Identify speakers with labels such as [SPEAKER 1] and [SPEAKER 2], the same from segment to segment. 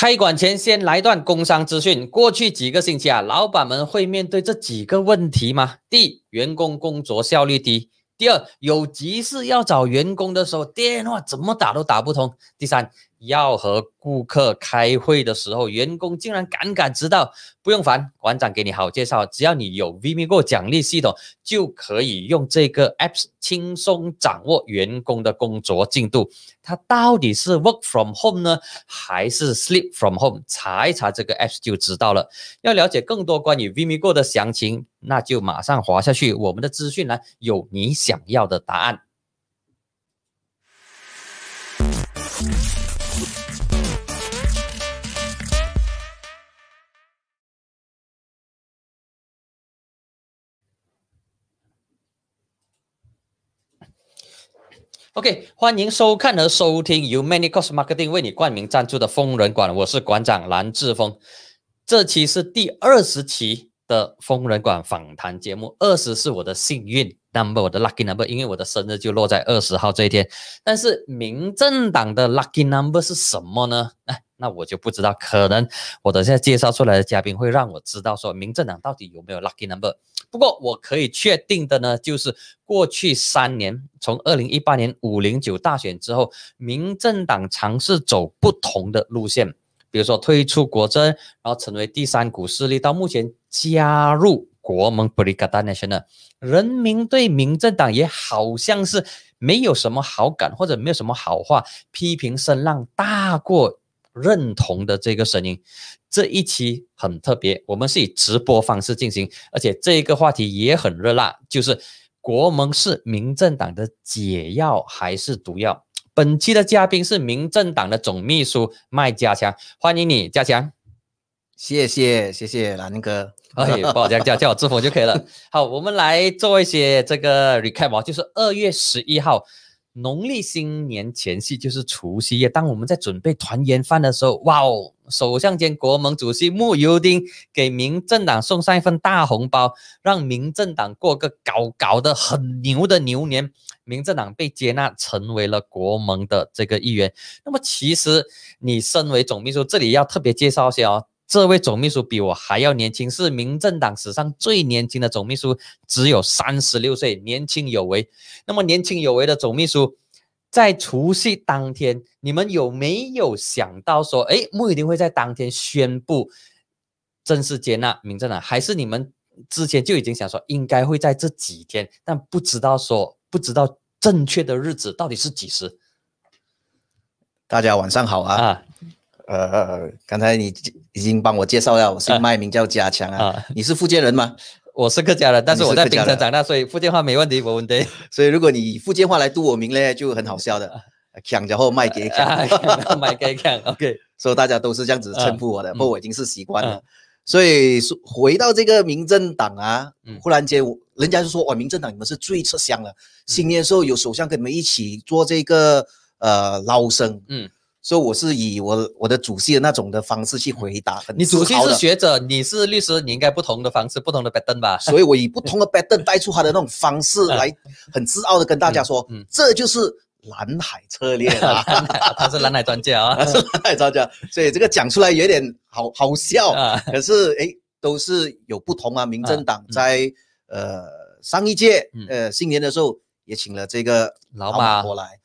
[SPEAKER 1] 开馆前先来段工商资讯。过去几个星期啊，老板们会面对这几个问题吗？第一，员工工作效率低；第二，有急事要找员工的时候，电话怎么打都打不通；第三。要和顾客开会的时候，员工竟然敢敢知道，不用烦，馆长给你好介绍，只要你有 VimiGo 奖励系统，就可以用这个 App s 轻松掌握员工的工作进度。他到底是 Work From Home 呢，还是 Sleep From Home？查一查这个 App s 就知道了。要了解更多关于 VimiGo 的详情，那就马上滑下去，我们的资讯栏有你想要的答案。OK，欢迎收看和收听由 Many Cos Marketing 为你冠名赞助的《疯人馆》，我是馆长蓝志峰。这期是第二十期的《疯人馆》访谈节目，二十是我的幸运 number，我的 lucky number，因为我的生日就落在二十号这一天。但是民政党的 lucky number 是什么呢？哎，那我就不知道，可能我等下介绍出来的嘉宾会让我知道，说民政党到底有没有 lucky number。不过我可以确定的呢，就是过去三年，从二零一八年五零九大选之后，民政党尝试走不同的路线，比如说退出国政，然后成为第三股势力，到目前加入国盟。Brigada n a i o n a l 人民对民政党也好像是没有什么好感，或者没有什么好话，批评声浪大过。认同的这个声音，这一期很特别，我们是以直播方式进行，而且这个话题也很热辣，就是国盟是民政党的解药还是毒药？本期的嘉宾是民政党的总秘书麦家强，欢迎你，家强，谢谢谢谢蓝哥，哎，不好这叫，叫我志福就可以了。好，我们来做一些这个 recap，就是二月十一号。农历新年前夕，就是除夕夜。当我们在准备团圆饭的时候，哇哦！首相兼国盟主席慕尤丁给民政党送上一份大红包，让民政党过个搞搞得很牛的牛年。民政党被接纳成为了国盟的这个议员。那么，其实你身为总秘书，这里要特别介绍些哦。这位总秘书比我还要年轻，是民政党史上最年轻的总秘书，只有三十六岁，年轻有为。那么年轻有为的总秘书，在除夕当天，你们有没有想到说，哎，穆一廷会在当天宣布正式接纳民政党？还是你们之前就已经想说，应该会在这几天，但不知道说，不知道正确的日子到底是几时？大家晚上好啊！啊，
[SPEAKER 2] 呃，刚才你。已经帮我介绍我姓麦，名叫加强啊，你是福建人吗？我是客家人，但是我在屏城长
[SPEAKER 1] 大，所以福建话没问题，没问题。所以如果你以
[SPEAKER 2] 福建话来度我名咧，就很好笑的，强然后卖给强，卖给强，OK。所以大家都是这样子称呼我的，不过我已经是习惯了。所以回到这个民政党啊，忽然间人家就说哇，民政党你们是最吃香了，新年时候有首相跟你们一起做这个呃捞生，嗯。所以我是以我我的主席的那种的方式去回答，你主席是
[SPEAKER 1] 学者，你是律师，你应该不同的方式、不同的 pattern 吧。所以我以不同的 pattern 带出他的那种方式 来，很自傲的跟大
[SPEAKER 2] 家说，嗯，这就是蓝海
[SPEAKER 1] 策略啊。他是蓝海专家啊，
[SPEAKER 2] 专家。所以这个讲出来有点好好笑，可是诶，都是有不同啊。民政党在呃上一届呃新年的时候也请了这个老板过来。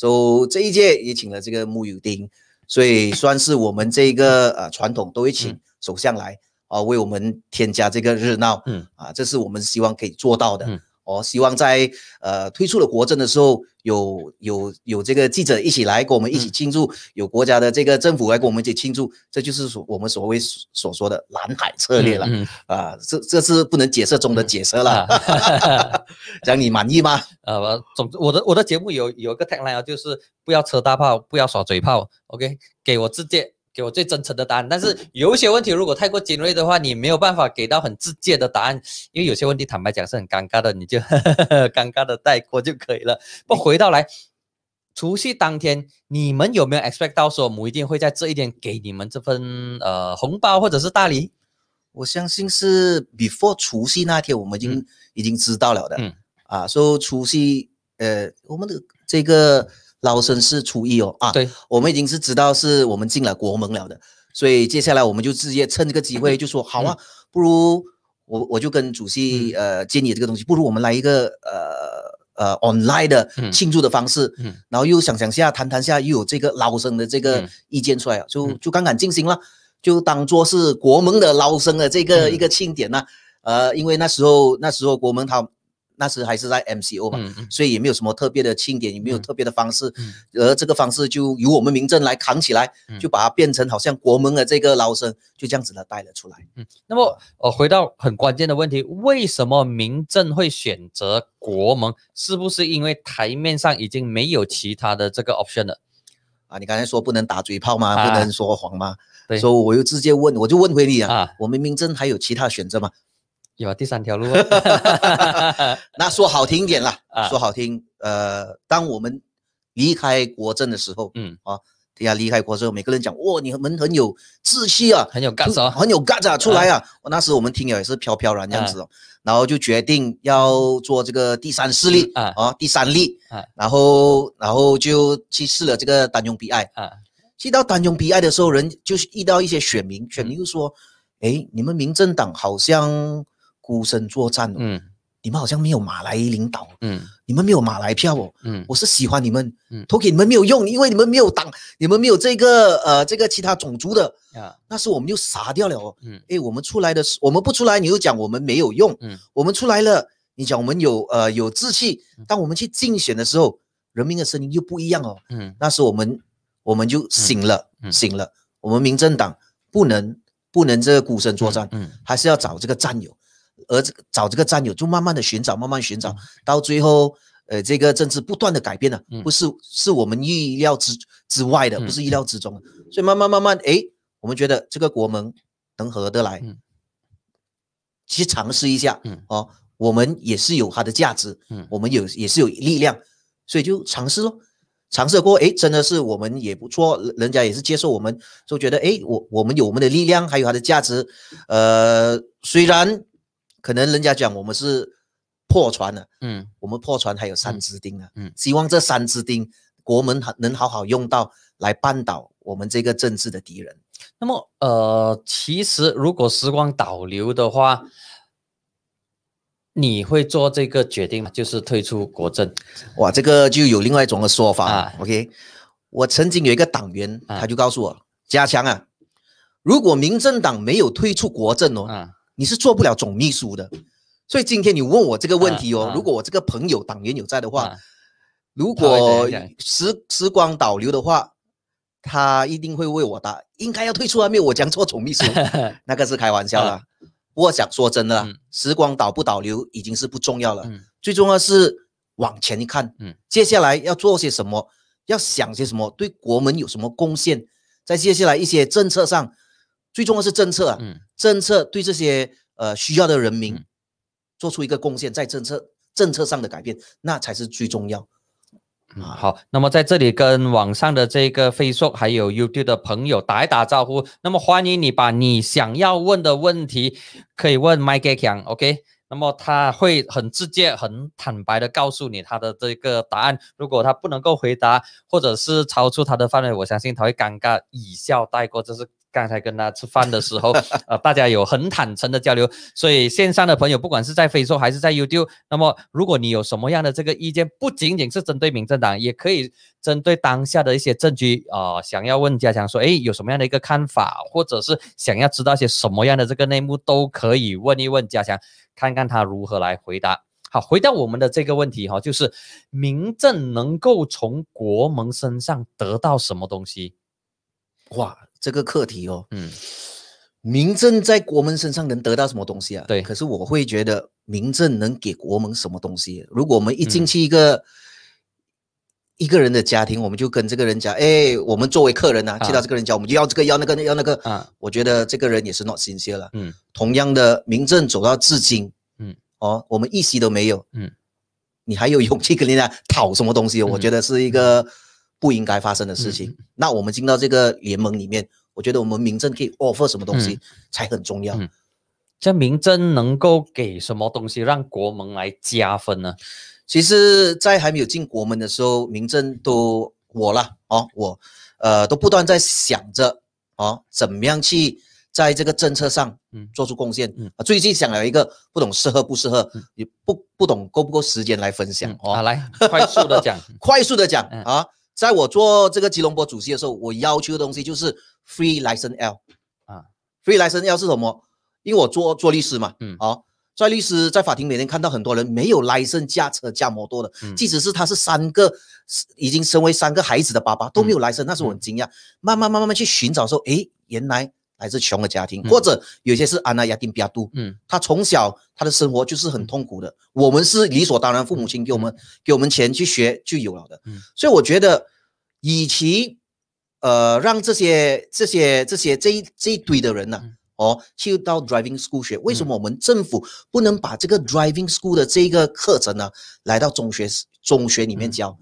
[SPEAKER 2] 所以这一届也请了这个木尤丁，所以算是我们这个呃传统都会请首相来啊，为我们添加这个热闹，嗯啊，这是我们希望可以做到的，嗯。我希望在呃推出了国政的时候，有有有这个记者一起来跟我们一起庆祝，有国家的这个政府来跟我们一起庆祝，这就是所我们所谓所说的“蓝海策略”了。啊，这
[SPEAKER 1] 这是不能解释中的解释了，讲你满意吗？呃，总之我的我的节目有有一个 tagline 啊，就是不要扯大炮，不要耍嘴炮。OK，给我自荐，我最真诚的答案，但是有一些问题如果太过尖锐的话，你没有办法给到很直接的答案，因为有些问题坦白讲是很尴尬的，你就呵呵呵尴尬的带过就可以了。不，回到来，除夕当天，你们有没有 expect 到说我们一定会在这一天给你们这份呃红包或者是大礼？我相信是
[SPEAKER 2] before 除夕那天，我们已经已经知道了的。嗯啊，说除夕呃，我们的这个。捞生是初一哦啊，对，我们已经是知道是我们进了国门了的，所以接下来我们就直接趁这个机会就说，好啊，不如我我就跟主席呃建议这个东西，不如我们来一个呃呃 online 的庆祝的方式，然后又想想下谈谈下又有这个捞生的这个意见出来啊，就就刚刚进行了，就当做是国门的捞生的这个一个庆典呢，呃，因为那时候那时候国门他。那时还是在 MCO 嘛，所以也没有什么特别的庆典，也没有特别的方式，而这个方式就由我们民政来扛起来，就把它变成好像国门的这个劳生，就这样子的带了出来。嗯，
[SPEAKER 1] 那么呃，回到很关键的问题，为什么民政会选择国门？是不是因为台面上已经没有其他的这个 option 了？啊，你刚才说不能打嘴炮吗？不能
[SPEAKER 2] 说谎吗？所以我又直接问，我就问回你啊，我们民政还有其他选择吗？有啊，第三条路啊。那说好听一点啦，说好听，呃，当我们离开国政的时候，嗯，啊，等下离开国政，每个人讲，哇，你们很有志气啊，很有 guts，很有 guts，出来啊。我那时我们听了也是飘飘然这样子，哦，然后就决定要做这个第三势力啊，啊，第三力，啊，然后，然后就去试了这个丹雄 Bi，啊，去到丹雄 Bi 的时候，人就是遇到一些选民，选民就说，哎，你们民政党好像。孤身作战哦，嗯，你们好像没有马来领导，嗯，你们没有马来票哦，嗯，我是喜欢你们，投给你们没有用，因为你们没有党，你们没有这个呃这个其他种族的啊，那时我们就傻掉了哦，嗯，哎，我们出来的是，我们不出来，你又讲我们没有用，嗯，我们出来了，你讲我们有呃有志气，当我们去竞选的时候，人民的声音又不一样哦，嗯，那时我们我们就醒了醒了，我们民政党不能不能这个孤身作战，嗯，还是要找这个战友。而找这个战友，就慢慢的寻找，慢慢寻找，到最后，呃，这个政治不断的改变了，不是是我们意料之之外的，不是意料之中，所以慢慢慢慢，哎，我们觉得这个国门能合得来，去尝试一下，哦，我们也是有它的价值，我们有也是有力量，所以就尝试咯。尝试过，哎，真的是我们也不错，人家也是接受我们，就觉得，哎，我我们有我们的力量，还有它的价值，呃，虽然。可能人家讲我们是破船了，嗯，我们破船还有三支钉啊，嗯，希望这三支钉国门能好好用到，来扳倒我们这个政
[SPEAKER 1] 治的敌人。那么，呃，其实如果时光倒流的话，你会做这个决定吗？就是退出国政？哇，
[SPEAKER 2] 这个就有另外一种的说法。OK，我曾经有一个党员，他就告诉我：，加强啊，如果民政党没有退出国政哦，啊。你是做不了总秘书的，所以今天你问我这个问题哦。如果我这个朋友党员有在的话，如果时时光倒流的话，他一定会为我答。应该要退出还没有我讲错总秘书，那个是开玩笑啦。不过想说真的，时光倒不倒流已经是不重要了。最重要是往前一看，接下来要做些什么，要想些什么，对国门有什么贡献，在接下来一些政策上。最重要是政策啊，政策对这些呃需要的人民做出一个贡献，在政策政策上的改变，那才是最重要。
[SPEAKER 1] 啊，好，那么在这里跟网上的这个飞速还有 YouTube 的朋友打一打招呼。那么欢迎你把你想要问的问题可以问 Mike Yang，OK？那么他会很直接、很坦白的告诉你他的这个答案。如果他不能够回答，或者是超出他的范围，我相信他会尴尬，以笑带过，这是。刚才跟他吃饭的时候，呃，大家有很坦诚的交流，所以线上的朋友，不管是在非洲还是在 YouTube，那么如果你有什么样的这个意见，不仅仅是针对民政党，也可以针对当下的一些政局啊，想要问家强说，哎，有什么样的一个看法，或者是想要知道些什么样的这个内幕，都可以问一问家强，看看他如何来回答。好，回到我们的这个问题哈，就是民政能够从国盟身上得到什么东西？哇！这个课题哦，嗯，民政在国门身上能得到什么东西啊？对，
[SPEAKER 2] 可是我会觉得民政能给国门什么东西？如果我们一进去一个一个人的家庭，我们就跟这个人讲，哎，我们作为客人啊，去到这个人讲，我们就要这个要那个要那个，啊，我觉得这个人也是 not 新鲜了，嗯，同样的民政走到至今，嗯，哦，我们一席都没有，嗯，你还有勇气跟人家讨什么东西？我觉得是一个。不应该发生的事情。那我们进到这个联盟里面，我觉得我们民政可以 offer 什么东西才很重要？
[SPEAKER 1] 这民政能够给什么东西让国门来加分呢？其实，在还没有进
[SPEAKER 2] 国门的时候，民政都我了哦，我呃都不断在想着哦，怎么样去在这个政策上做出贡献嗯最近想了一个，不懂适合不适合，也不不懂够不够时间来分享哦，来快速的讲，快速的讲 啊。在我做这个吉隆坡主席的时候，我要求的东西就是 free license L 啊，free license L 是什么？因为我做做律师嘛，嗯，好，在律师在法庭每天看到很多人没有 license 驾车驾摩托的，即使是他是三个已经身为三个孩子的爸爸都没有 license，那时候我很惊讶，慢慢慢慢慢去寻找说，诶，原来。还是穷的家庭，或者有些是安娜亚丁比亚度，嗯，他从小他的生活就是很痛苦的。我们是理所当然，父母亲给我们给我们钱去学就有了的。嗯，所以我觉得，与其呃让这些这些这些这一这一堆的人呢，哦，去到 driving school 学，为什么我们政府不能把这个 driving school 的这个课程呢，来到中学中学里面教，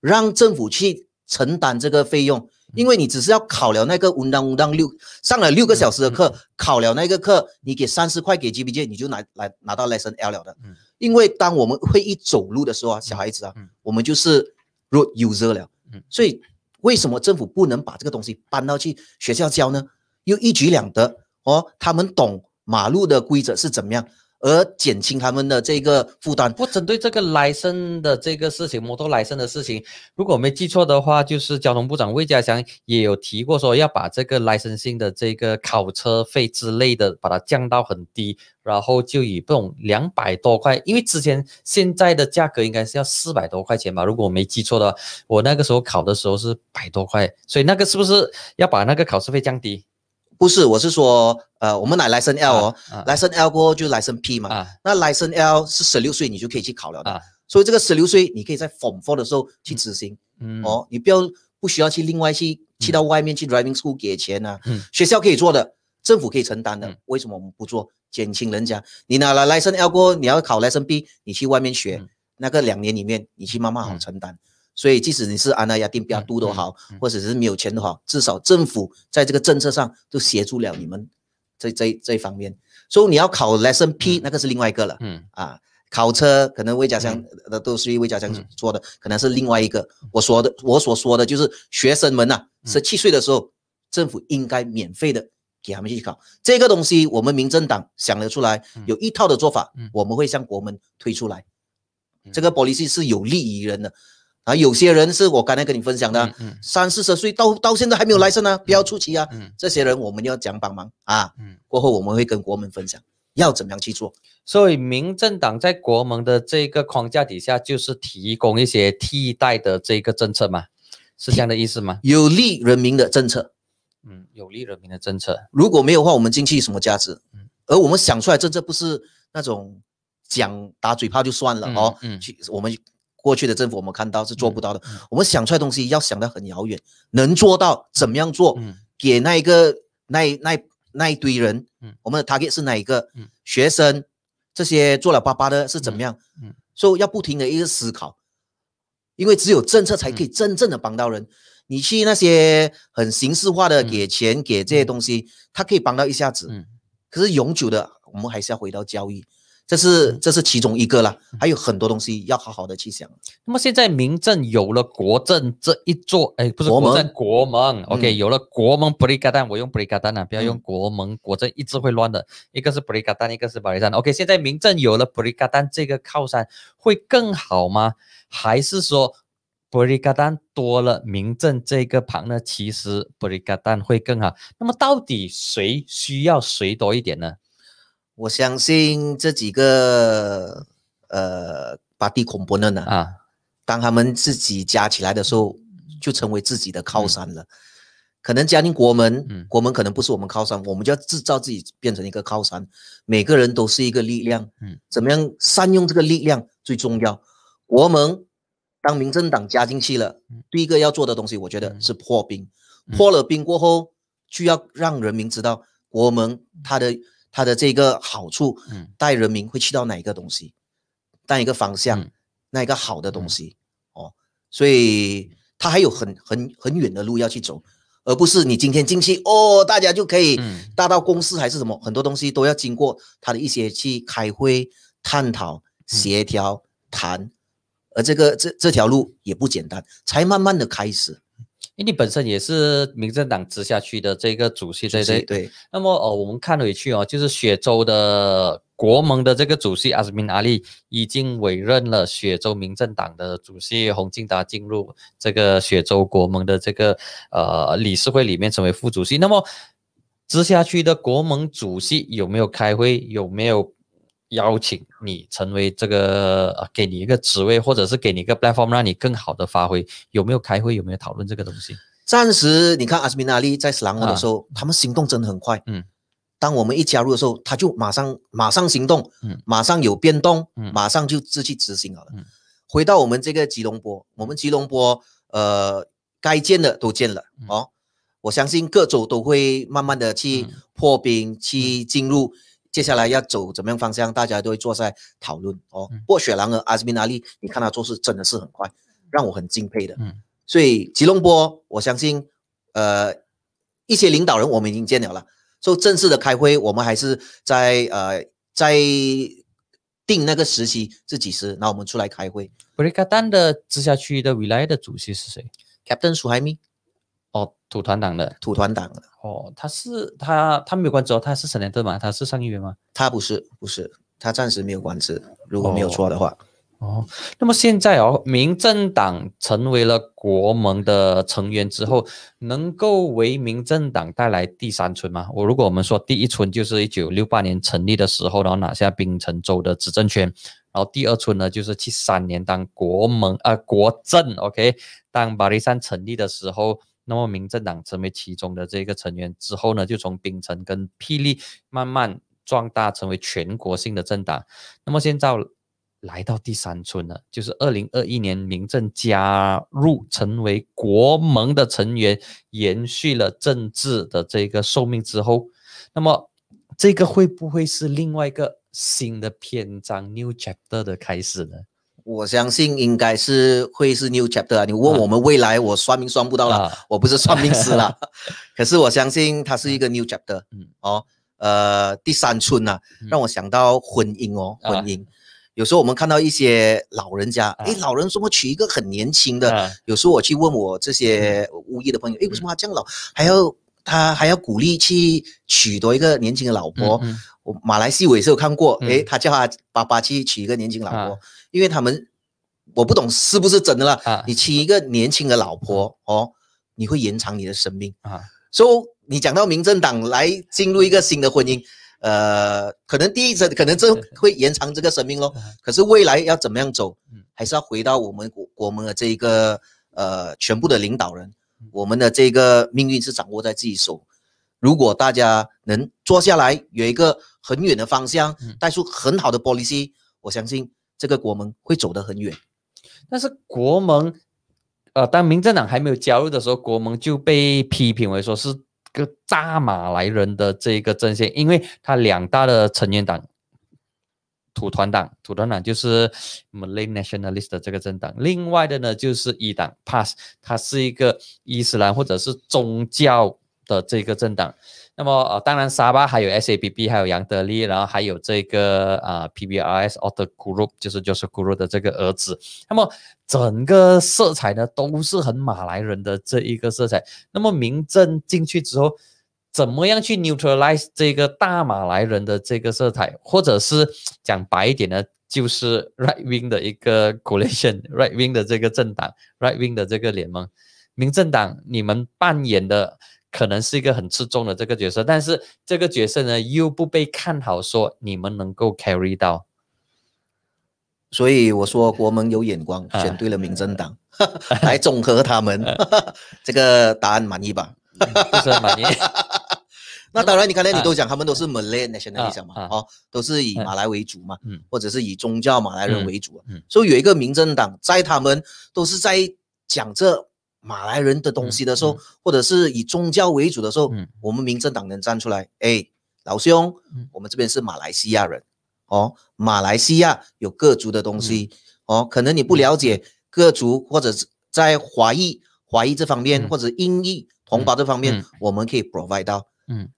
[SPEAKER 2] 让政府去承担这个费用？因为你只是要考了那个文章，文章六上了六个小时的课，考了那个课，你给三十块给 G P g 你就拿来拿到 lesson L 了的。嗯，因为当我们会一走路的时候啊，小孩子啊，我们就是 road user 了。嗯，所以为什么政府不能把这个东西搬到去学校教呢？又一举两得哦，他们懂马路的规则是怎么样？
[SPEAKER 1] 而减轻他们的这个负担。不针对这个 license 的这个事情，摩托 license 的事情，如果我没记错的话，就是交通部长魏家祥也有提过，说要把这个来生性的这个考车费之类的，把它降到很低，然后就以这种两百多块，因为之前现在的价格应该是要四百多块钱吧，如果我没记错的话，我那个时候考的时候是百多块，所以那个是不是要把那个考试费降低？不是，我是说，呃，我们拿 license L 哦，来升 L 过就 license
[SPEAKER 2] P 嘛。那 license L 是十六岁你就可以去考了的，所以这个十六岁你可以在 Form Four 的时候去执行。嗯，哦，你不要不需要去另外去去到外面去 d r i v i n g School 给钱啊，学校可以做的，政府可以承担的，为什么我们不做？减轻人家，你拿了 license L 过，你要考 license P，你去外面学，那个两年里面，你去慢慢好承担。所以，即使你是安那亚定比亚都都好，或者是没有钱都好，至少政府在这个政策上都协助了你们这这这一方面。所以你要考 Lesson P，那个是另外一个了。嗯啊，考车可能魏家祥呃都是魏家祥说的，可能是另外一个。我说的我所说的就是学生们呐，十七岁的时候，政府应该免费的给他们去考这个东西。我们民政党想得出来有一套的做法，我们会向国门推出来。这个玻璃器是有利于人的。啊，有些人是我刚才跟你分享的，三四十岁到到现在还没有来生啊，不要出奇啊，这些人我们要讲帮忙啊。嗯，过后我们会跟国民分享要怎么样去做。
[SPEAKER 1] 所以民政党在国盟的这个框架底下，就是提供一些替代的这个政策嘛，是这样的意思吗？有利人民的政策，
[SPEAKER 2] 嗯，有利人民的政策。如果没有话，我们进去什么价值？嗯，而我们想出来政策不是那种讲打嘴炮就算了哦，嗯，去我们。过去的政府我们看到是做不到的，我们想出来东西要想的很遥远，能做到怎么样做？嗯，给那一个那那那一堆人，嗯，我们的 target 是哪一个？嗯，学生这些做了爸爸的是怎么样？嗯，所以要不停的一个思考，因为只有政策才可以真正的帮到人。你去那些很形式化的给钱给这些东西，它可以帮到一下子，可是永久的，我们还是要回到交易。这是这是其中一个了，还有很多东西要好好的去想。
[SPEAKER 1] 那么现在民政有了国政这一座，哎，不是国政国盟，OK，有了国盟布里卡丹，我用布里卡丹啊，不要用国盟国政，一直会乱的。一个是布里卡丹，一个是保里站，OK，现在民政有了布里卡丹这个靠山，会更好吗？还是说布里卡丹多了民政这个旁呢？其实布里卡丹会更好。那么到底谁需要谁多一点呢？我相信
[SPEAKER 2] 这几个呃把地孔拨了呢啊，当他们自己加起来的时候，就成为自己的靠山了。可能加进国门，国门可能不是我们靠山，我们就要制造自己变成一个靠山。每个人都是一个力量，嗯，怎么样善用这个力量最重要。国门当民政党加进去了，第一个要做的东西，我觉得是破冰。破了冰过后，就要让人民知道国门它的。它的这个好处，带人民会去到哪一个东西，带一个方向，那一个好的东西哦，所以它还有很很很远的路要去走，而不是你今天进去哦，大家就可以大到公司还是什么，很多东西都要经过他的一些去开会、探讨、协调、谈，而这个这这条路也不简单，才慢慢的开始。
[SPEAKER 1] 因为你本身也是民政党直辖区的这个主席对对对。那么哦，我们看回去哦，就是雪州的国盟的这个主席阿斯敏阿力已经委任了雪州民政党的主席洪金达进入这个雪州国盟的这个呃理事会里面成为副主席。那么直辖区的国盟主席有没有开会？有没有？邀请你成为这个，给你一个职位，或者是给你一个 platform，让你更好的发挥。有没有开会？有没有讨论这个东西？
[SPEAKER 2] 暂时，你看阿斯米纳利在斯朗的时候，他们行动真的很快。嗯，当我们一加入的时候，他就马上马上行动。嗯，马上有变动。嗯，马上就自去执行好了。嗯，回到我们这个吉隆坡，我们吉隆坡，呃，该建的都建了。哦，我相信各州都会慢慢的去破冰，去进入。接下来要走怎么样方向？大家都会坐在讨论哦。过雪狼和阿斯宾达利，你看他做事真的是很快，让我很敬佩的。嗯，所以吉隆坡，我相信，呃，一些领导人我们已经见了了。就正式的开会，我们还是在呃在定那个时期，是几时，那我们出来开会。
[SPEAKER 1] 布里卡丹的直辖区的未来的主席是谁？Captain 苏海明。哦，土团党的土团党的哦，他是他他没有官职哦，他是成年德吗？他是上议员吗？他不是，不是，他暂时没有官职，如果没有错的话。哦，那么现在哦，民政党成为了国盟的成员之后，能够为民政党带来第三春吗？我如果我们说第一春就是一九六八年成立的时候，然后拿下槟城州的执政权，然后第二春呢，就是七三年当国盟呃国政，OK，当马黎山成立的时候。那么民政党成为其中的这个成员之后呢，就从冰城跟霹雳慢慢壮大成为全国性的政党。那么现在来到第三春了，就是二零二一年民政加入成为国盟的成员，延续了政治的这个寿命之后，那么这个会不会是另外一个新的篇章 new chapter 的开始呢？
[SPEAKER 2] 我相信应该是会是 new chapter 啊。你问我们未来，我算命算不到了，我不是算命师了。可是我相信它是一个 new chapter。哦，呃，第三春呐，让我想到婚姻哦，婚姻。有时候我们看到一些老人家，哎，老人怎么娶一个很年轻的？有时候我去问我这些乌裔的朋友，哎，为什么他这样老，还要他还要鼓励去娶多一个年轻的老婆？我马来西亚也是有看过，哎，他叫他爸爸去娶一个年轻老婆。因为他们，我不懂是不是真的啦。啊！你娶一个年轻的老婆哦，你会延长你的生命啊。所以你讲到民政党来进入一个新的婚姻，呃，可能第一次可能这会延长这个生命咯。可是未来要怎么样走，还是要回到我们国国门的这一个呃，全部的领导人，我们的这个命运是掌握在自己手。如果大家能坐下来有一个很远的方向，带出很
[SPEAKER 1] 好的玻璃心，我相信。这个国盟会走得很远，但是国盟，呃，当民政党还没有加入的时候，国盟就被批评为说是个渣马来人的这个阵线，因为它两大的成员党，土团党，土团党就是 Malay Nationalist 这个政党，另外的呢就是一党 Pas，它是一个伊斯兰或者是宗教。的这个政党，那么呃，当然沙巴还有 S A B B，还有杨德利，然后还有这个啊 P B R S t h e Guru，就是就是 Guru 的这个儿子。那么整个色彩呢都是很马来人的这一个色彩。那么民政进去之后，怎么样去 neutralize 这个大马来人的这个色彩，或者是讲白一点呢？就是 Right Wing 的一个 Coalition，Right Wing 的这个政党，Right Wing 的这个联盟，民政党你们扮演的。可能是一个很刺重的这个角色，但是这个角色呢又不被看好，说你们能够 carry 到。所以我说国门有眼光，选对了民政党
[SPEAKER 2] 来综合他们，这个答案满意吧？是满意。那当然，你刚才你都讲他们都是 Malay 马来那在你场嘛，哦，都是以马来为主嘛，或者是以宗教马来人为主，所以有一个民政党在他们都是在讲这。马来人的东西的时候，或者是以宗教为主的时候，嗯，我们民政党人站出来，哎，老兄，嗯，我们这边是马来西亚人，哦，马来西亚有各族的东西，哦，可能你不了解各族，或者是在华裔、华裔这方面，或者英裔同胞这方面，我们可以 provide 到，嗯，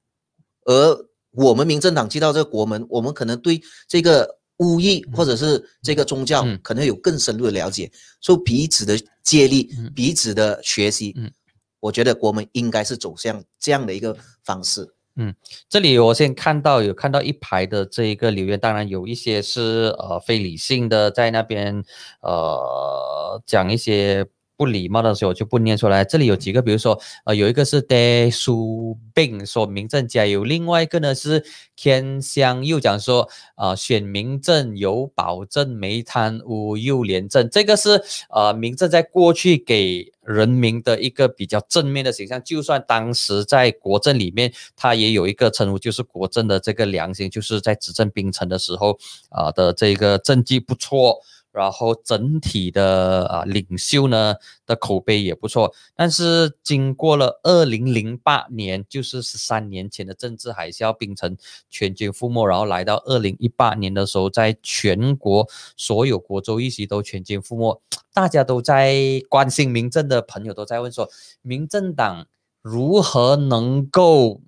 [SPEAKER 2] 而我们民政党进到这个国门，我们可能对这个。巫医或者是这个宗教，可能有更深入的了解，受彼此的借力，彼此的学习，嗯，我觉得我们应该是走向这样的一个
[SPEAKER 1] 方式。嗯，这里我先看到有看到一排的这一个留言，当然有一些是呃非理性的，在那边呃讲一些。不礼貌的时候就不念出来。这里有几个，比如说，呃，有一个是戴叔并说民政加油，另外一个呢是天香又讲说，啊，选民政有保证，没贪污又廉政。这个是呃，民政在过去给人民的一个比较正面的形象。就算当时在国政里面，他也有一个称呼，就是国政的这个良心，就是在执政冰城的时候，啊的这个政绩不错。然后整体的啊领袖呢的口碑也不错，但是经过了二零零八年，就是十三年前的政治海啸，冰城全军覆没。然后来到二零一八年的时候，在全国所有国州一席都全军覆没。大家都在关心民政的朋友都在问说，民政党如何能够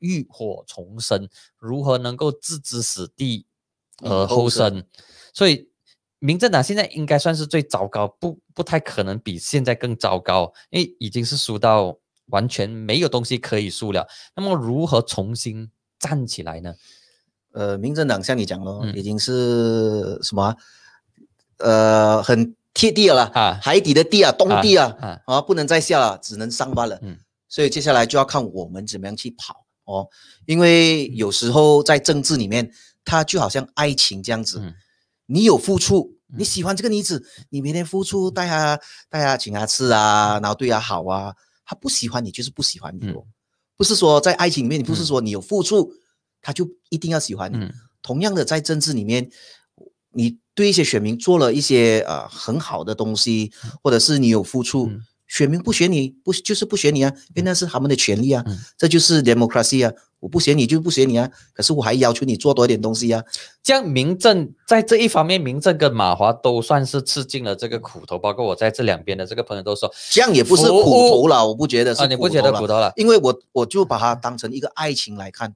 [SPEAKER 1] 浴火重生？如何能够置之死地
[SPEAKER 2] 而后生？
[SPEAKER 1] 所以。民政党现在应该算是最糟糕，不不太可能比现在更糟糕，因为已经是输到完全没有东西可以输了。那么如何重新站起来呢？呃，民政党像你讲的，
[SPEAKER 2] 已经是什么？呃，很贴地了啊，海底的地啊，冻地啊，啊，不能再下了，只能上班了。嗯，所以接下来就要看我们怎么样去跑哦，因为有时候在政治里面，它就好像爱情这样子。你有付出，你喜欢这个女子，你每天付出，带她、带她请她吃啊，然后对她好啊，她不喜欢你就是不喜欢你，不是说在爱情里面，你不是说你有付出，她就一定要喜欢你。同样的，在政治里面，你对一些选民做了一些呃很好的东西，或者是你有付出。选民不选你不就是不选你啊？因那是他们的权利啊，这就是 democracy 啊！我不选你就不选你啊，可是我还要求你做多点东西啊！
[SPEAKER 1] 这样，明政在这一方面，明政跟马华都算是吃尽了这个苦头。包括我在这两边的这个朋友都说，这样也不是苦头了。我不觉得啊，你不觉得苦头了？
[SPEAKER 2] 因为我我就把它当成一个爱情来看，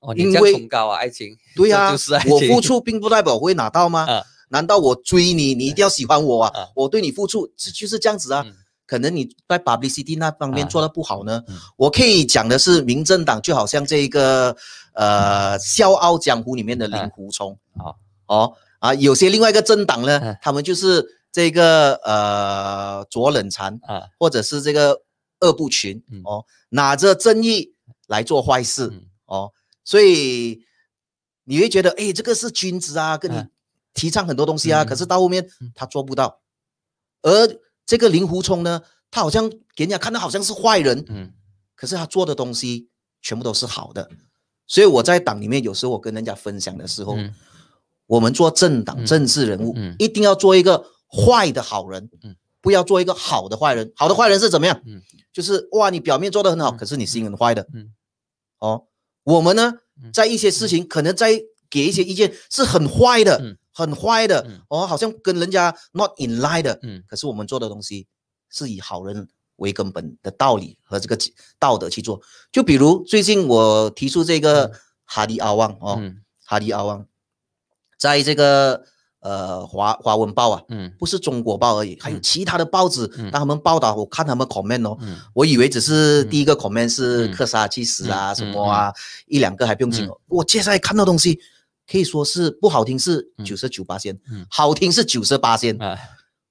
[SPEAKER 2] 哦，这样崇
[SPEAKER 1] 高啊！爱情，对呀，我付出
[SPEAKER 2] 并不代表我会拿到吗？难道我追你，你一定要喜欢我啊？我对你付出，就是这样子啊！可能你在 B B C T 那方面做的不好呢。我可以讲的是，民政党就好像这个呃《笑傲江湖》里面的令狐冲。好哦啊，有些另外一个政党呢，他们就是这个呃左冷禅啊，或者是这个恶不群哦，拿着正义来做坏事哦。所以你会觉得，哎，这个是君子啊，跟你提倡很多东西啊，可是到后面他做不到，而。这个令狐冲呢，他好像给人家看到好像是坏人，嗯，可是他做的东西全部都是好的，所以我在党里面有时候我跟人家分享的时候，我们做政党政治人物，一定要做一个坏的好人，不要做一个好的坏人。好的坏人是怎么样？就是哇，你表面做的很好，可是你心很坏的，嗯，哦，我们呢，在一些事情可能在给一些意见是很坏的。很坏的哦，好像跟人家 not in line 的，可是我们做的东西是以好人为根本的道理和这个道德去做。就比如最近我提出这个哈迪阿旺哦，哈迪阿旺在这个呃华华文报啊，嗯，不是中国报而已，还有其他的报纸，当他们报道。我看他们 comment 哦，我以为只是第一个 comment 是克沙其十啊什么啊，一两个还不用紧。我接下来看到东西。可以说是不好听，是九十九八仙；好听是九十八仙。啊，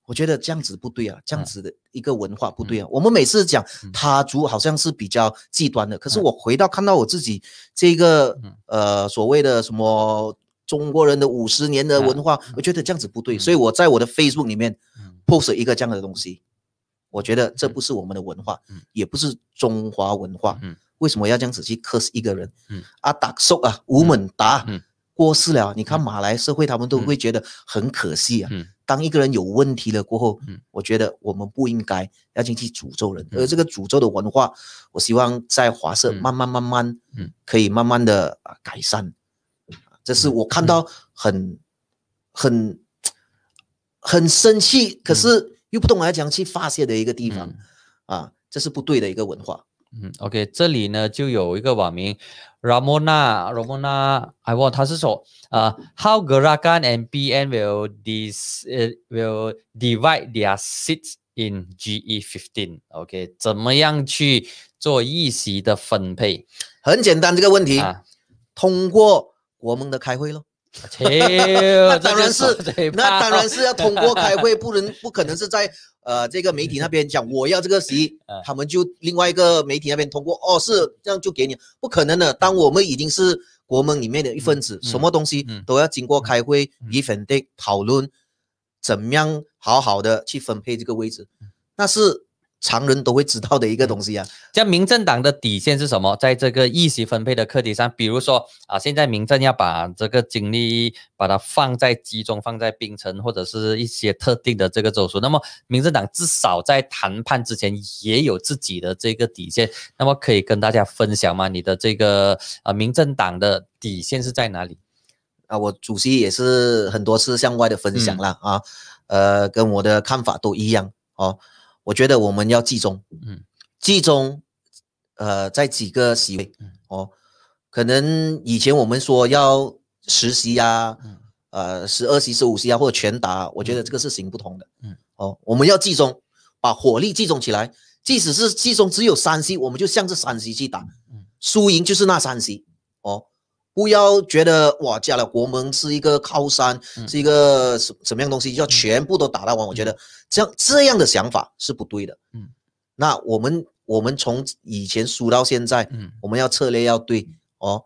[SPEAKER 2] 我觉得这样子不对啊，这样子的一个文化不对啊。我们每次讲他族好像是比较极端的，可是我回到看到我自己这个呃所谓的什么中国人的五十年的文化，我觉得这样子不对。所以我在我的 Facebook 里面 post 一个这样的东西，我觉得这不是我们的文化，也不是中华文化。嗯，为什么要这样子去 curse 一个人？嗯，阿达叔啊，吴孟达。嗯。过世了，你看马来社会，他们都会觉得很可惜啊。当一个人有问题了过后，我觉得我们不应该要进去诅咒人，而这个诅咒的文化，我希望在华社慢慢慢慢，可以慢慢的啊改善。这是我看到很很很生气，可是又不懂来讲去发泄的一个地方啊，这是不对的一个文化。
[SPEAKER 1] 嗯，OK，这里呢就有一个网名，Ramona，Ramona，I want，他是说，啊 h o w Gerakan and BN will dis w i l l divide their seats in GE fifteen？OK，怎么样去做议席的分配？很简单，这个问题，通过我们的开会喽。
[SPEAKER 2] 那当然是，那当然是要通过开会，不能不可能是在呃这个媒体那边讲我要这个席，他们就另外一个媒体那边通过哦是这样就给你，不可能的。当我们已经是国门里面的一份子，什么东西都要经过开会，以粉队讨论，怎么样好好的去分配这个位置，那是。常人都会知道的一个东西啊，
[SPEAKER 1] 像民政党的底线是什么？在这个议益分配的课题上，比如说啊，现在民政要把这个精力把它放在集中放在冰城或者是一些特定的这个州属，那么民政党至少在谈判之前也有自己的这个底线，那么可以跟大家分享吗？你的这个啊，民政党的底线是在哪里？啊，我主席也是很多次向外的分享了啊，呃，跟我的看法都一
[SPEAKER 2] 样哦。我觉得我们要集中，嗯，集中，呃，在几个席位，嗯，哦，可能以前我们说要十席呀，嗯，呃，十二席、十五席啊，或者全打，我觉得这个是行不通的，嗯，哦，我们要集中，把火力集中起来，即使是集中只有三席，我们就向着三席去打，嗯，输赢就是那三席。不要觉得哇，加了国门是一个靠山，是一个什什么样东西，要全部都打到完。我觉得像这样的想法是不对的。嗯，那我们我们从以前输到现在，嗯，我们要策略要对哦，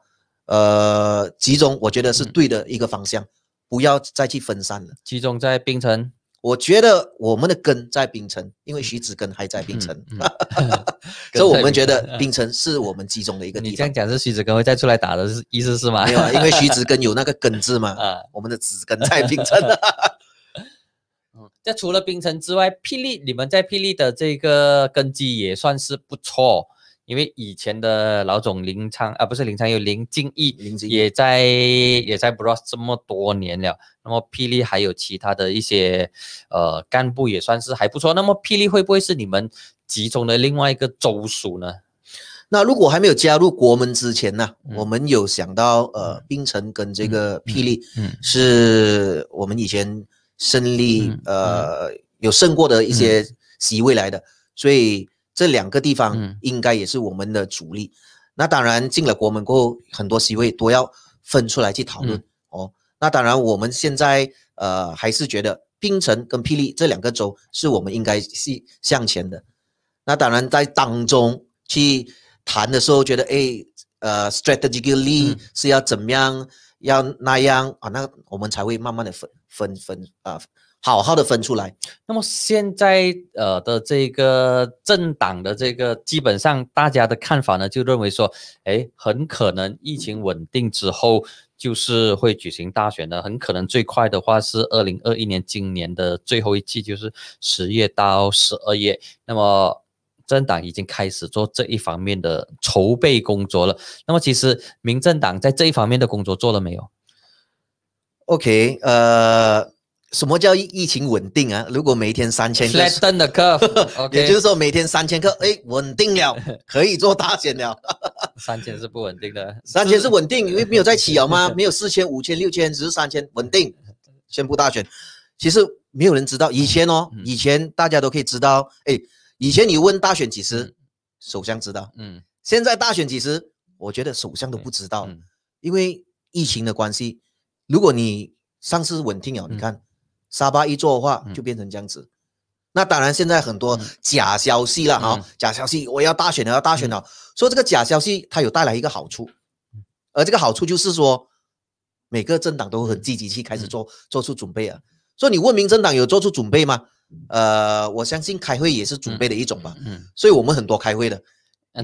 [SPEAKER 2] 呃，集中我觉得是对的一个方向，不要再去分散了。
[SPEAKER 1] 集中在冰城。
[SPEAKER 2] 我觉得我们的根在冰城，因为徐子根还在冰城，所以我们觉得冰城
[SPEAKER 1] 是我们集中的一个。你这样讲是徐子根会再出来打的意思是吗？因为徐子根有那个根字嘛，我们的子根在冰城。嗯，这除了冰城之外，霹雳你们在霹雳的这个根基也算是不错。因为以前的老总林昌啊，不是林昌，有林敬义，林义也在也在 Bros 这么多年了。那么霹雳还有其他的一些呃干部也算是还不错。那么霹雳会不会是你们集中的另外一个州属呢？那如果
[SPEAKER 2] 还没有加入国门之前呢，我们有想到呃冰城跟这个霹雳，嗯，是我们以前胜利呃有胜过的一些席位来的，所以。这两个地方应该也是我们的主力，那当然进了国门过后，很多席位都要分出来去讨论哦。那当然我们现在呃还是觉得槟城跟霹雳这两个州是我们应该是向前的。那当然在当中去谈的时候，觉得哎呃，strategically 是要怎么样要那样啊，那我们才会慢慢的分分分啊。
[SPEAKER 1] 好好的分出来。那么现在呃的这个政党的这个基本上大家的看法呢，就认为说，哎，很可能疫情稳定之后就是会举行大选的，很可能最快的话是二零二一年今年的最后一季，就是十月到十二月。那么政党已经开始做这一方面的筹备工作了。那么其实民政党在这一方面的工作做了没有
[SPEAKER 2] ？OK，呃。什么叫疫情稳定啊？如果每天三千克，flatten
[SPEAKER 1] the curve，也就是说每
[SPEAKER 2] 天三千克，哎，稳定了，可以做大选了。
[SPEAKER 1] 三千是不稳定的，
[SPEAKER 2] 三千是稳定，因为没有在起摇吗？没有四千、五千、六千，只是三千，稳定，宣布大选。其实没有人知道，以前哦，以前大家都可以知道，哎，以前你问大选几时，首相知道。嗯，现在大选几时？我觉得首相都不知道，因为疫情的关系，如果你上次稳定了，你看。沙巴一做的话，就变成这样子。那当然，现在很多假消息了哈，假消息。我要大选了，要大选了。说这个假消息，它有带来一个好处，而这个好处就是说，每个政党都很积极去开始做做出准备啊。所以你问民政党有做出准备吗？呃，我相信开会也是准备的一种吧。嗯，所以我们很多开会的，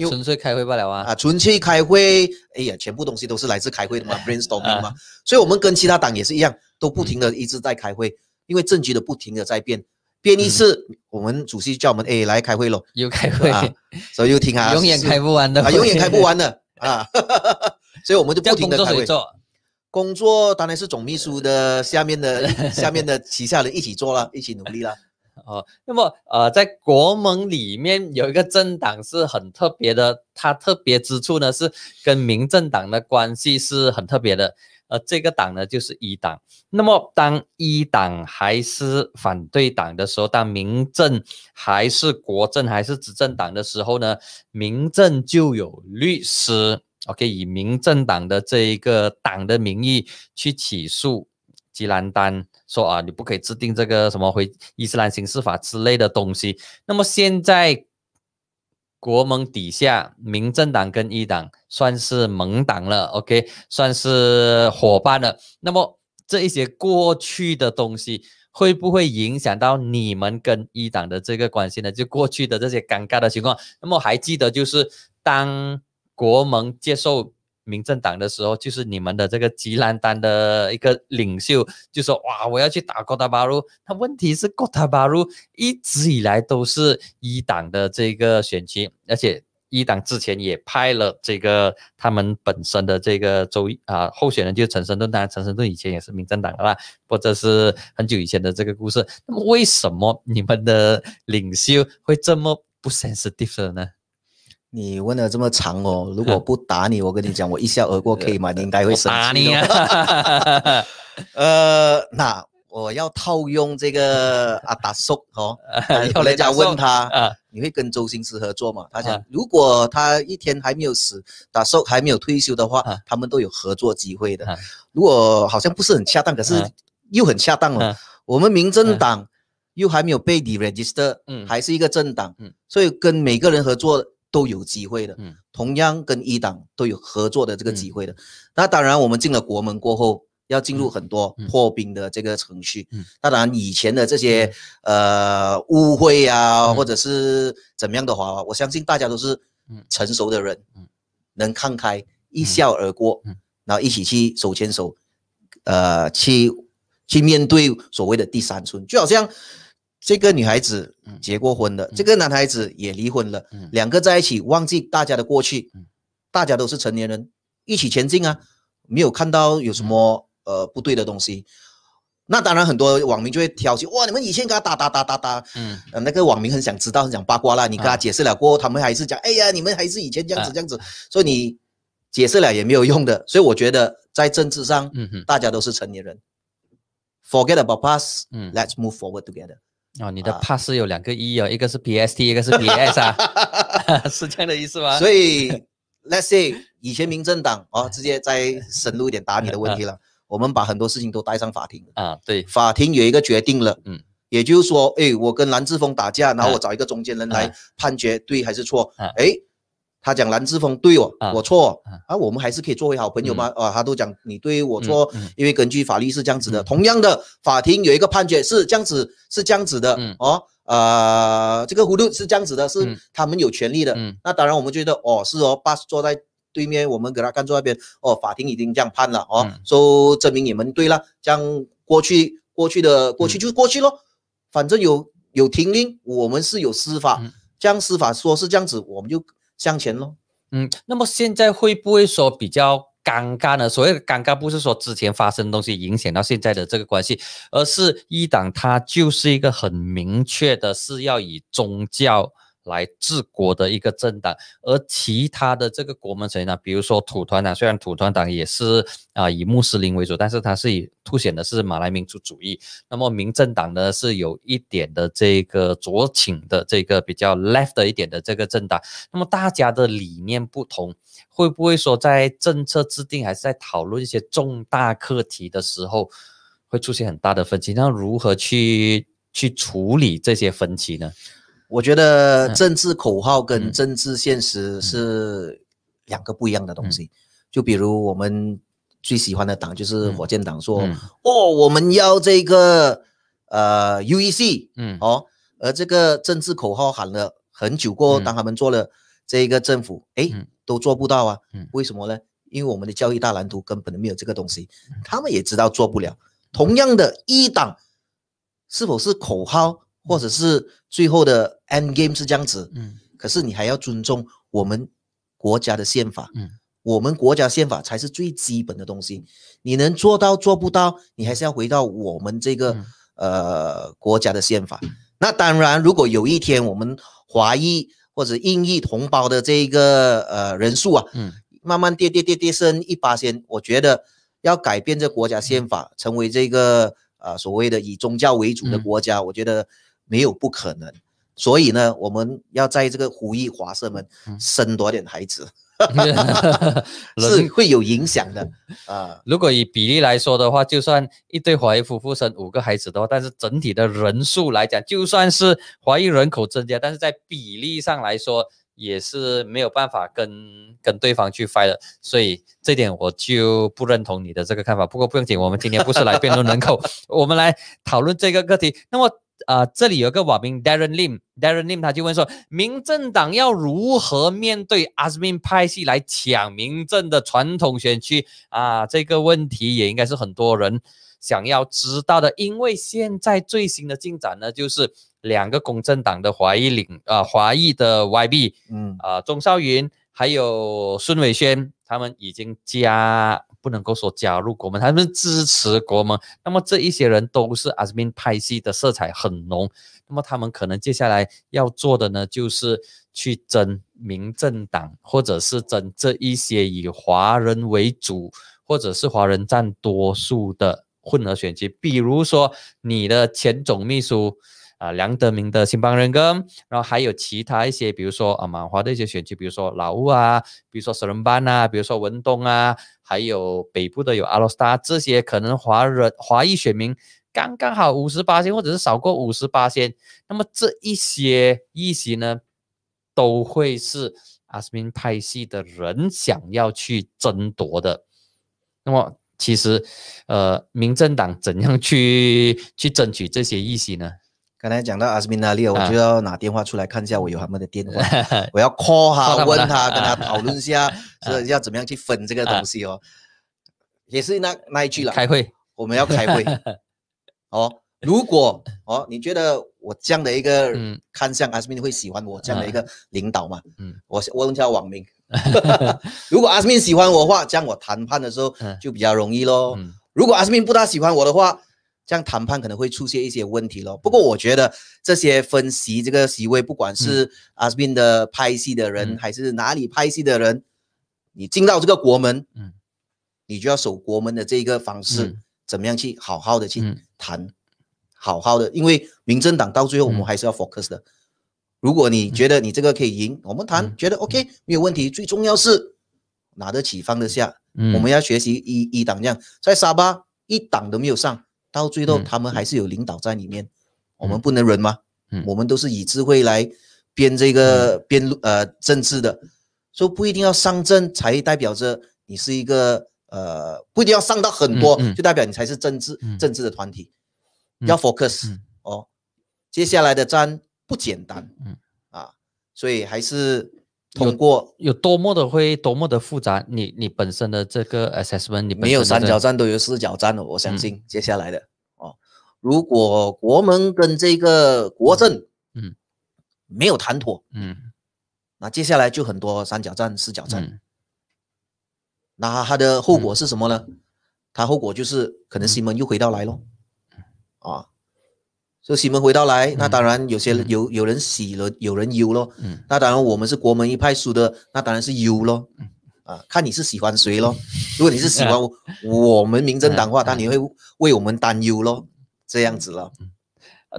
[SPEAKER 2] 纯粹开会不了啊。啊，纯粹开会。哎呀，全部东西都是来自开会的嘛，brainstorming 嘛。所以我们跟其他党也是一样，都不停的一直在开会。因为政局的不停的在变，变一次，我们主席叫我们哎来开会喽，
[SPEAKER 1] 又开会，啊、
[SPEAKER 2] 所以又听啊，永远开不完的，啊，永远开不完的 啊，所以我们就不停的开会，工作当然是总秘书的下面的下面的旗下人一起做了，一起努力了。
[SPEAKER 1] 哦，那么呃，在国盟里面有一个政党是很特别的，它特别之处呢是跟民政党的关系是很特别的。呃，这个党呢就是一党。那么当一党还是反对党的时候，当民政还是国政还是执政党的时候呢，民政就有律师，OK，以民政党的这一个党的名义去起诉吉兰丹，说啊，你不可以制定这个什么回伊斯兰刑事法之类的东西。那么现在。国盟底下，民政党跟一党算是盟党了，OK，算是伙伴了。那么这一些过去的东西，会不会影响到你们跟一党的这个关系呢？就过去的这些尴尬的情况，那么还记得就是当国盟接受。民政党的时候，就是你们的这个吉兰丹的一个领袖，就说哇，我要去打哥塔巴鲁。那问题是，哥塔巴鲁一直以来都是一党的这个选区，而且一党之前也派了这个他们本身的这个州啊候选人，就是陈生顿。当然，陈生顿以前也是民政党的啦，或者是很久以前的这个故事。那么，为什么你们的领袖会这么不 sensitive 呢？
[SPEAKER 2] 你问的这么长哦，如果不打你，我跟你讲，我一笑而过 可以吗？你应该会生气。打你
[SPEAKER 1] 啊！
[SPEAKER 2] 呃，那我要套用这个阿达叔哦，要人家问他，你会跟周星驰合作吗？他讲，如果他一天还没有死，达叔还没有退休的话，他们都有合作机会的。如果好像不是很恰当，可是又很恰当了。我们民政党又还没有被你 register，嗯，还是一个政党，嗯，所以跟每个人合作。都有机会的，嗯，同样跟一党都有合作的这个机会的，那当然我们进了国门过后，要进入很多破冰的这个程序，嗯，当然以前的这些呃误会啊，或者是怎么样的话，我相信大家都是成熟的人，嗯，能看开一笑而过，嗯，然后一起去手牵手，呃，去去面对所谓的第三春，就好像。这个女孩子结过婚了，这个男孩子也离婚了，两个在一起忘记大家的过去，大家都是成年人，一起前进啊！没有看到有什么呃不对的东西。那当然，很多网民就会挑起，哇，你们以前跟他打打打打打，嗯，那个网民很想知道，很想八卦啦。你跟他解释了过后，他们还是讲，哎呀，你们还是以前这样子这样子。所以你解释了也没有用的。所以我觉得在政治上，大家都是成年人，forget about past，嗯，let's move forward together。哦，你的 pass 有两个 e 哦，一个是 p s t，一个是 p s 啊，
[SPEAKER 1] 是这样的意思吗？所以
[SPEAKER 2] let's say 以前民政党哦，直接再深入一点答你的问题了，我们把很多事情都带上法庭啊，对，法庭有一个决定了，嗯，也就是说，哎，我跟蓝志峰打架，然后我找一个中间人来判决对还是错，哎。他讲蓝志峰对哦，我错啊，我们还是可以作为好朋友吗？啊，他都讲你对我错，因为根据法律是这样子的。同样的，法庭有一个判决是这样子，是这样子的。哦，呃，这个葫芦是这样子的，是他们有权利的。那当然，我们觉得哦，是哦，士坐在对面，我们给他看在那边。哦，法庭已经这样判了，哦，就证明你们对了。样过去过去的过去就过去咯，反正有有停令，我们是有司法，这样司法说是这样子，我们就。向前咯。
[SPEAKER 1] 嗯，那么现在会不会说比较尴尬呢？所谓的尴尬，不是说之前发生的东西影响到现在的这个关系，而是一党它就是一个很明确的是要以宗教。来治国的一个政党，而其他的这个国门谁呢，比如说土团党，虽然土团党也是啊以穆斯林为主，但是它是以凸显的是马来民族主义。那么民政党呢，是有一点的这个酌情的这个比较 left 一点的这个政党。那么大家的理念不同，会不会说在政策制定还是在讨论一些重大课题的时候，会出现很大的分歧？那如何去去处理这些分歧呢？
[SPEAKER 2] 我觉得政治口号跟政治现实是两个不一样的东西。就比如我们最喜欢的党就是火箭党，说哦我们要这个呃 UEC，嗯，哦，而这个政治口号喊了很久过，当他们做了这个政府，哎，都做不到啊，为什么呢？因为我们的教育大蓝图根本的没有这个东西，他们也知道做不了。同样的一党，是否是口号，或者是最后的？End game 是这样子，嗯，可是你还要尊重我们国家的宪法，嗯，我们国家宪法才是最基本的东西。你能做到做不到，你还是要回到我们这个呃国家的宪法。那当然，如果有一天我们华裔或者印裔同胞的这个呃人数啊，嗯，慢慢跌跌跌跌升一八先，我觉得要改变这国家宪法，成为这个啊所谓的以宗教为主的国家，我觉得没有不可能。所以呢，我们要在这个呼裔华社们生多点孩子，是会有影响的
[SPEAKER 1] 啊。如果以比例来说的话，就算一对华裔夫妇生五个孩子的话，但是整体的人数来讲，就算是华裔人口增加，但是在比例上来说也是没有办法跟跟对方去翻的。所以这点我就不认同你的这个看法。不过不用紧，我们今天不是来辩论人口，我们来讨论这个课题。那么。呃，这里有个网民 Darren Lim，Darren Lim 他就问说，民政党要如何面对阿 n 派系来抢民政的传统选区啊？这个问题也应该是很多人想要知道的。因为现在最新的进展呢，就是两个公正党的华裔领啊，华裔的 YB，嗯，啊，钟少云还有孙伟轩，他们已经加。不能够说加入国盟，他们支持国盟。那么这一些人都是阿斯宾派系的色彩很浓。那么他们可能接下来要做的呢，就是去争民政党，或者是争这一些以华人为主，或者是华人占多数的混合选区。比如说你的前总秘书。啊，梁德铭的新邦人根，然后还有其他一些，比如说啊，马华的一些选区，比如说老屋啊，比如说石伦班啊，比如说文东啊，还有北部的有阿罗斯达这些，可能华人华裔选民刚刚好五十八仙，或者是少过五十八仙，那么这一些议席呢，都会是阿斯敏派系的人想要去争夺的。那么其实，呃，民政党怎样去去争取这些议席呢？
[SPEAKER 2] 刚才讲到阿斯米纳利，我就要拿电话出来看一下，我有他们的电话，我要 call 他，问他，跟他讨论一下，是要怎么样去分这个东西哦。也是那那一句了，开会，我们要开会。哦，如果哦，你觉得我这样的一个，看向阿斯米会喜欢我这样的一个领导吗？嗯，我我问一下网民，如果阿斯米喜欢我话，这样我谈判的时候就比较容易喽。如果阿斯米不大喜欢我的话。这样谈判可能会出现一些问题咯。不过我觉得这些分析，这个席位不管是阿斯宾的拍戏的人，还是哪里拍戏的人，你进到这个国门，嗯，你就要守国门的这个方式，怎么样去好好的去谈，好好的，因为民政党到最后我们还是要 focus 的。如果你觉得你这个可以赢，我们谈觉得 OK 没有问题。最重要是拿得起放得下。我们要学习一一党这样，在沙巴一党都没有上。到最后，他们还是有领导在里面，我们不能忍吗？嗯，我们都是以智慧来编这个编呃政治的，所以不一定要上阵才代表着你是一个呃，不一定要上到很多，就代表你才是政治政治的团体，要 focus 哦，接下来的战不简单，嗯啊，所以还是。通
[SPEAKER 1] 过有多么的会多么的复杂，你你本身的这个 SS 文，你没有三角战都有四角战了，我相信接下来的哦。
[SPEAKER 2] 如果国门跟这个国政嗯没有谈妥嗯，那接下来就很多三角战四角战。那它的后果是什么呢？它后果就是可能西门又回到来咯。啊。就西门回到来，那当然有些有有人喜了，有人忧咯。嗯，那当然我们是国门一派输的，那当然是忧咯。啊，看你是喜欢谁咯。如果你是喜欢 我们民政党的话，那你会为我们担忧咯。这样子了。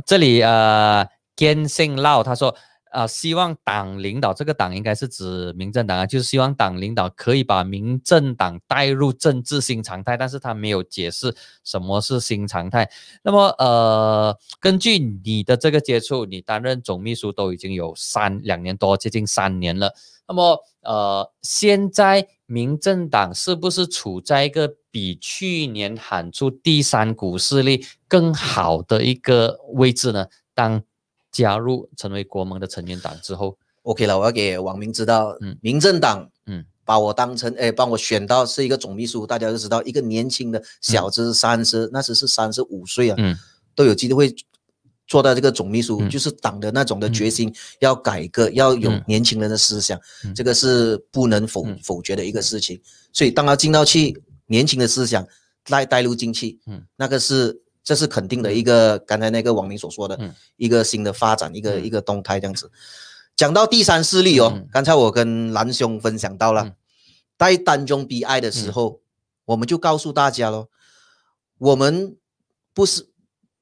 [SPEAKER 1] 这里呃，坚信佬他说。啊，希望党领导这个党应该是指民政党啊，就是希望党领导可以把民政党带入政治新常态，但是他没有解释什么是新常态。那么，呃，根据你的这个接触，你担任总秘书都已经有三两年多，接近三年了。那么，呃，现在民政党是不是处在一个比去年喊出第三股势力更好的一个位置呢？当加入成为国盟的成员党之后，OK 了。我要给网民知道，嗯，民政党，嗯，把我
[SPEAKER 2] 当成，哎，帮我选到是一个总秘书，大家都知道，一个年轻的小子，三十那时是三十五岁啊，嗯，都有机会做到这个总秘书，就是党的那种的决心，要改革，要有年轻人的思想，这个是不能否否决的一个事情。所以，当他进到去，年轻的思想带带入进去，嗯，那个是。这是肯定的一个，刚才那个网民所说的，一个新的发展，一个一个动态这样子。讲到第三势力哦，刚才我跟蓝兄分享到了，在单中 BI 的时候，我们就告诉大家喽，我们不是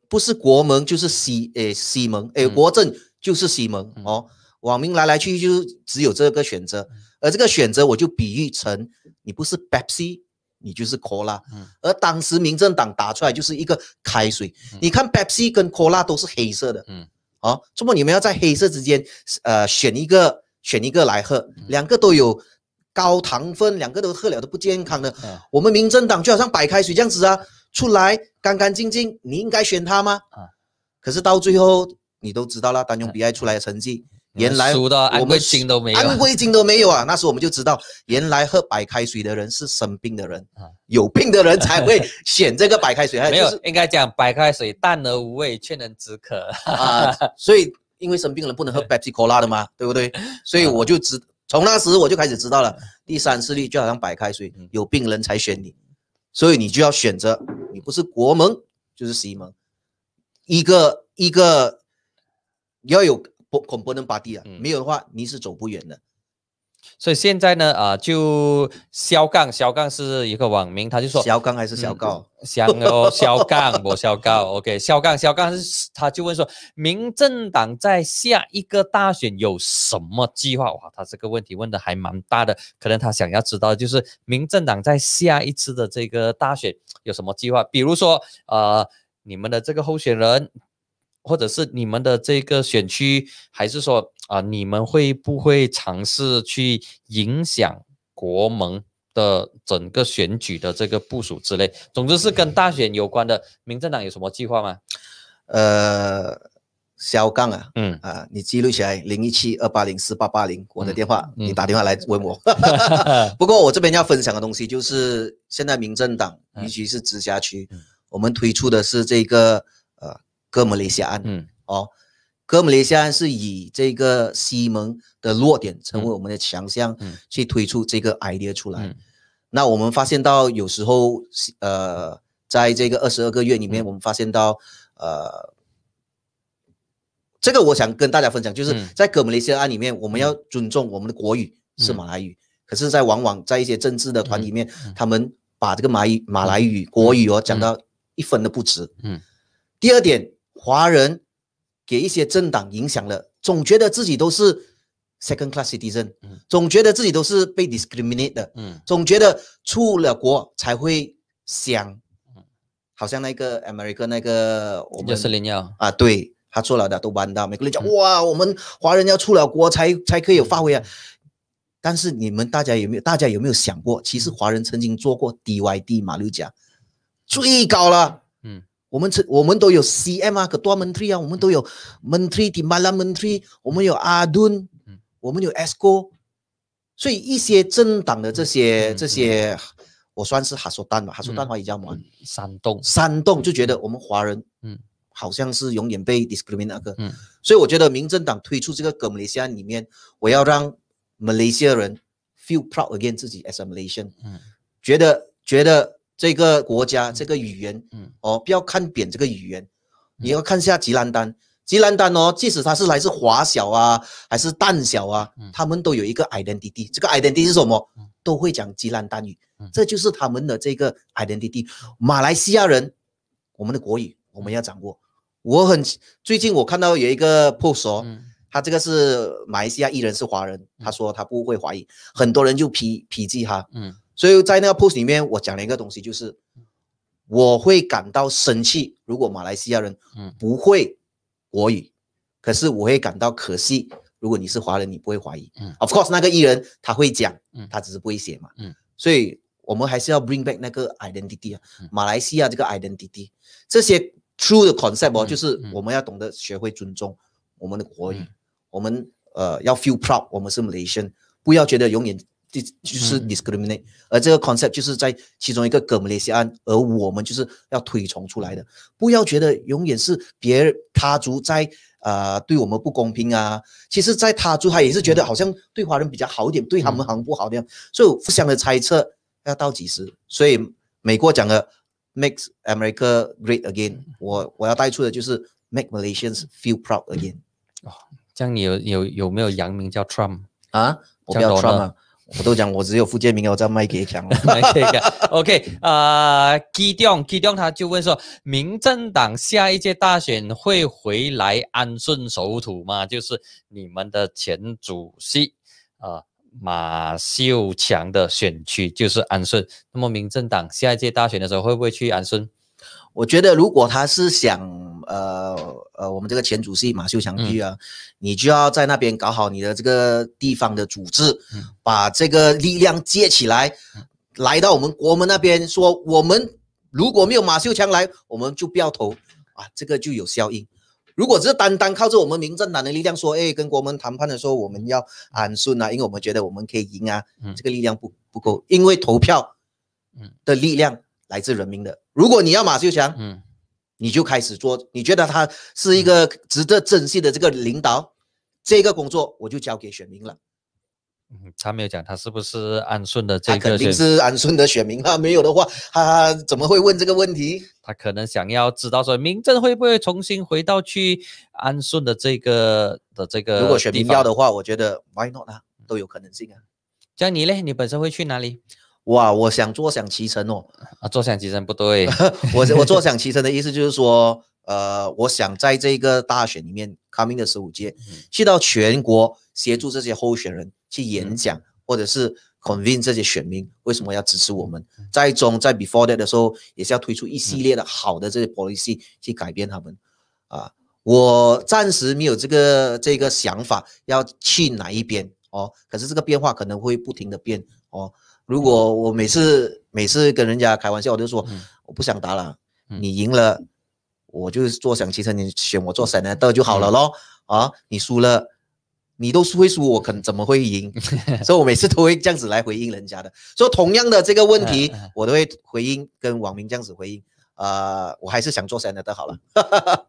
[SPEAKER 2] 不是国盟就是西诶西盟诶国政就是西盟哦，网民来来去去就只有这个选择，而这个选择我就比喻成你不是 Pepsi。你就是 o 可 a 而当时民政党打出来就是一个开水。你看 Pepsi 跟 Cola 都是黑色的，嗯，啊，这么你们要在黑色之间，呃，选一个，选一个来喝，两个都有高糖分，两个都喝了都不健康的。我们民政党就好像白开水这样子啊，出来干干净净，你应该选它吗？啊，可是到最后你都知道了，单用比爱出来的成绩。原来我们金
[SPEAKER 1] 都没，有，安徽
[SPEAKER 2] 金都没有啊！那时我们就知道，原来喝白开水的人是生病的人啊，有病的人才会选这个白开水。没有，
[SPEAKER 1] 应该讲白开水淡而无味，却能止渴啊。所以因为生病
[SPEAKER 2] 了人不能喝 c o 可 a 的嘛，对不对？所以我就知，从那时我就开始知道了。第三势力就好像白开水，有病人才选你，所以你就要选择，你不是国盟就是西盟，一个一个要有。不，恐不能拔地啊！没有的话，你是走不远的。
[SPEAKER 1] 所以现在呢，啊，就肖杠，肖杠是一个网名，他就说，肖杠还是肖 杠，肖哦，肖杠不肖高，OK。肖杠，肖杠是他就问说，民政党在下一个大选有什么计划？哇，他这个问题问的还蛮大的，可能他想要知道就是民政党在下一次的这个大选有什么计划，比如说，呃，你们的这个候选人。或者是你们的这个选区，还是说啊，你们会不会尝试去影响国盟的整个选举的这个部署之类？总之是跟大选有关的，民政党有什么计划吗？
[SPEAKER 2] 呃，
[SPEAKER 1] 小刚啊，嗯啊，你
[SPEAKER 2] 记录起来，零一七二八零四八八零，我的电话，你打电话来问我。不过我这边要分享的东西就是，现在民政党，尤其是直辖区，我们推出的是这个。哥莫雷西亚案，嗯，哦，哥莫雷西亚案是以这个西蒙的弱点成为我们的强项，嗯，去推出这个 I D e a 出来。那我们发现到有时候，呃，在这个二十二个月里面，我们发现到，呃，这个我想跟大家分享，就是在哥莫雷西亚案里面，我们要尊重我们的国语是马来语，可是，在往往在一些政治的团里面，他们把这个马语、马来语、国语哦讲到一分都不值，嗯。第二点。华人给一些政党影响了，总觉得自己都是 second class citizen，总觉得自己都是被 discriminate 的，总觉得出了国才会香，好像那个 America 那个，就是林耀啊，对，他做了的都弯到，美国人讲哇，我们华人要出了国才才可以有发挥啊。但是你们大家有没有，大家有没有想过，其实华人曾经做过 D Y D 马六甲最高了。我们吃，我们都有 CM 啊，可多 m n t r y 啊，我们都有 m n tri mala m 来 n tri，我们有阿敦，我们有 s c o 所以一些政党的这些这些，我算是哈苏丹吧，哈苏丹话比较蛮煽动，煽动就觉得我们华人，嗯，好像是永远被 d i s c r i m i n a t e 那个，嗯，所以我觉得民政党推出这个马来西亚里面，我要让 Malaysia 人 feel proud again 自己 as a Malaysian，嗯，觉得觉得。这个国家，这个语言，嗯，哦，不要看扁这个语言，你要看下吉兰丹，吉兰丹哦，即使他是来自华小啊，还是淡小啊，他们都有一个 identity，这个 identity 是什么？都会讲吉兰丹语，这就是他们的这个 identity。马来西亚人，我们的国语我们要掌握。我很最近我看到有一个 post，他这个是马来西亚艺人是华人，他说他不会华语，很多人就批批记他，嗯。所以在那个 post 里面，我讲了一个东西，就是我会感到生气，如果马来西亚人不会国语，可是我会感到可惜。如果你是华人，你不会怀疑。嗯，Of course，那个艺人他会讲，他只是不会写嘛。嗯，所以我们还是要 bring back 那个 identity 啊，马来西亚这个 identity，这些 true 的 concept 哦，就是我们要懂得学会尊重我们的国语，我们呃要 feel proud，我们是 Malaysian，不要觉得永远。就是 discriminate，而这个 concept 就是在其中一个哥姆雷西案，而我们就是要推崇出来的，不要觉得永远是别他族在啊对我们不公平啊，其实在他族他也是觉得好像对华人比较好一点，对他们很不好的样，所以互相的猜测要到几时？所以美国讲的 make America great again，我我要带出的就是 make Malaysians feel proud again。
[SPEAKER 1] 哦，这样你有有有没有洋名叫 Trump 啊？我不要 Trump。我都讲，我只有福建明啊，我在麦克讲，麦克讲。OK，呃，基栋，基栋，他就问说，民政党下一届大选会回来安顺守土吗？就是你们的前主席啊，马秀强的选区就是安顺，那么民政党下一届大选的时候会不会去安顺？我觉得，如果他是想，呃呃，我们这个前主席马秀强去啊，你就
[SPEAKER 2] 要在那边搞好你的这个地方的组织，把这个力量接起来，来到我们国门那边说，我们如果没有马秀强来，我们就不要投啊，这个就有效应。如果只是单单靠着我们民政党的力量说，哎，跟国门谈判的时候我们要安顺啊，因为我们觉得我们可以赢啊，这个力量不不够，因为投票的力量来自人民的。如果你要马秀强，嗯，你就开始做。你觉得他是一个值得珍惜的这个领导，这个工作我就交给选民了。
[SPEAKER 1] 嗯，他没有讲他是不是安顺的这个肯定是
[SPEAKER 2] 安顺的选民啊。没有的话，他怎么会问这个问题？
[SPEAKER 1] 他可能想要知道说，民政会不会重新回到去安顺的这个的这个。如果选民要的
[SPEAKER 2] 话，我觉得 Why not 啊，都有可能性啊。
[SPEAKER 1] 像你嘞，你本身会去哪里？哇，我想坐享其成哦，啊，坐享其成不对，我我坐享其成
[SPEAKER 2] 的意思就是说，呃，我想在这个大选里面，coming 的十五届，去到全国协助这些候选人去演讲，或者是 convince 这些选民为什么要支持我们，在中在 before that 的时候，也是要推出一系列的好的这些 policy 去改变他们，啊，我暂时没有这个这个想法要去哪一边哦，可是这个变化可能会不停的变哦。如果我每次每次跟人家开玩笑，我就说我不想打了，你赢了，我就坐享其成，你选我做神奈特就好了咯。啊！你输了，你都会输，我肯怎么会赢？所以我每次都会这样子来回应人家的，所以同样的这个问题，我都会回应跟网民这样子回应。呃，我还是想做 s e n a 神的都好了。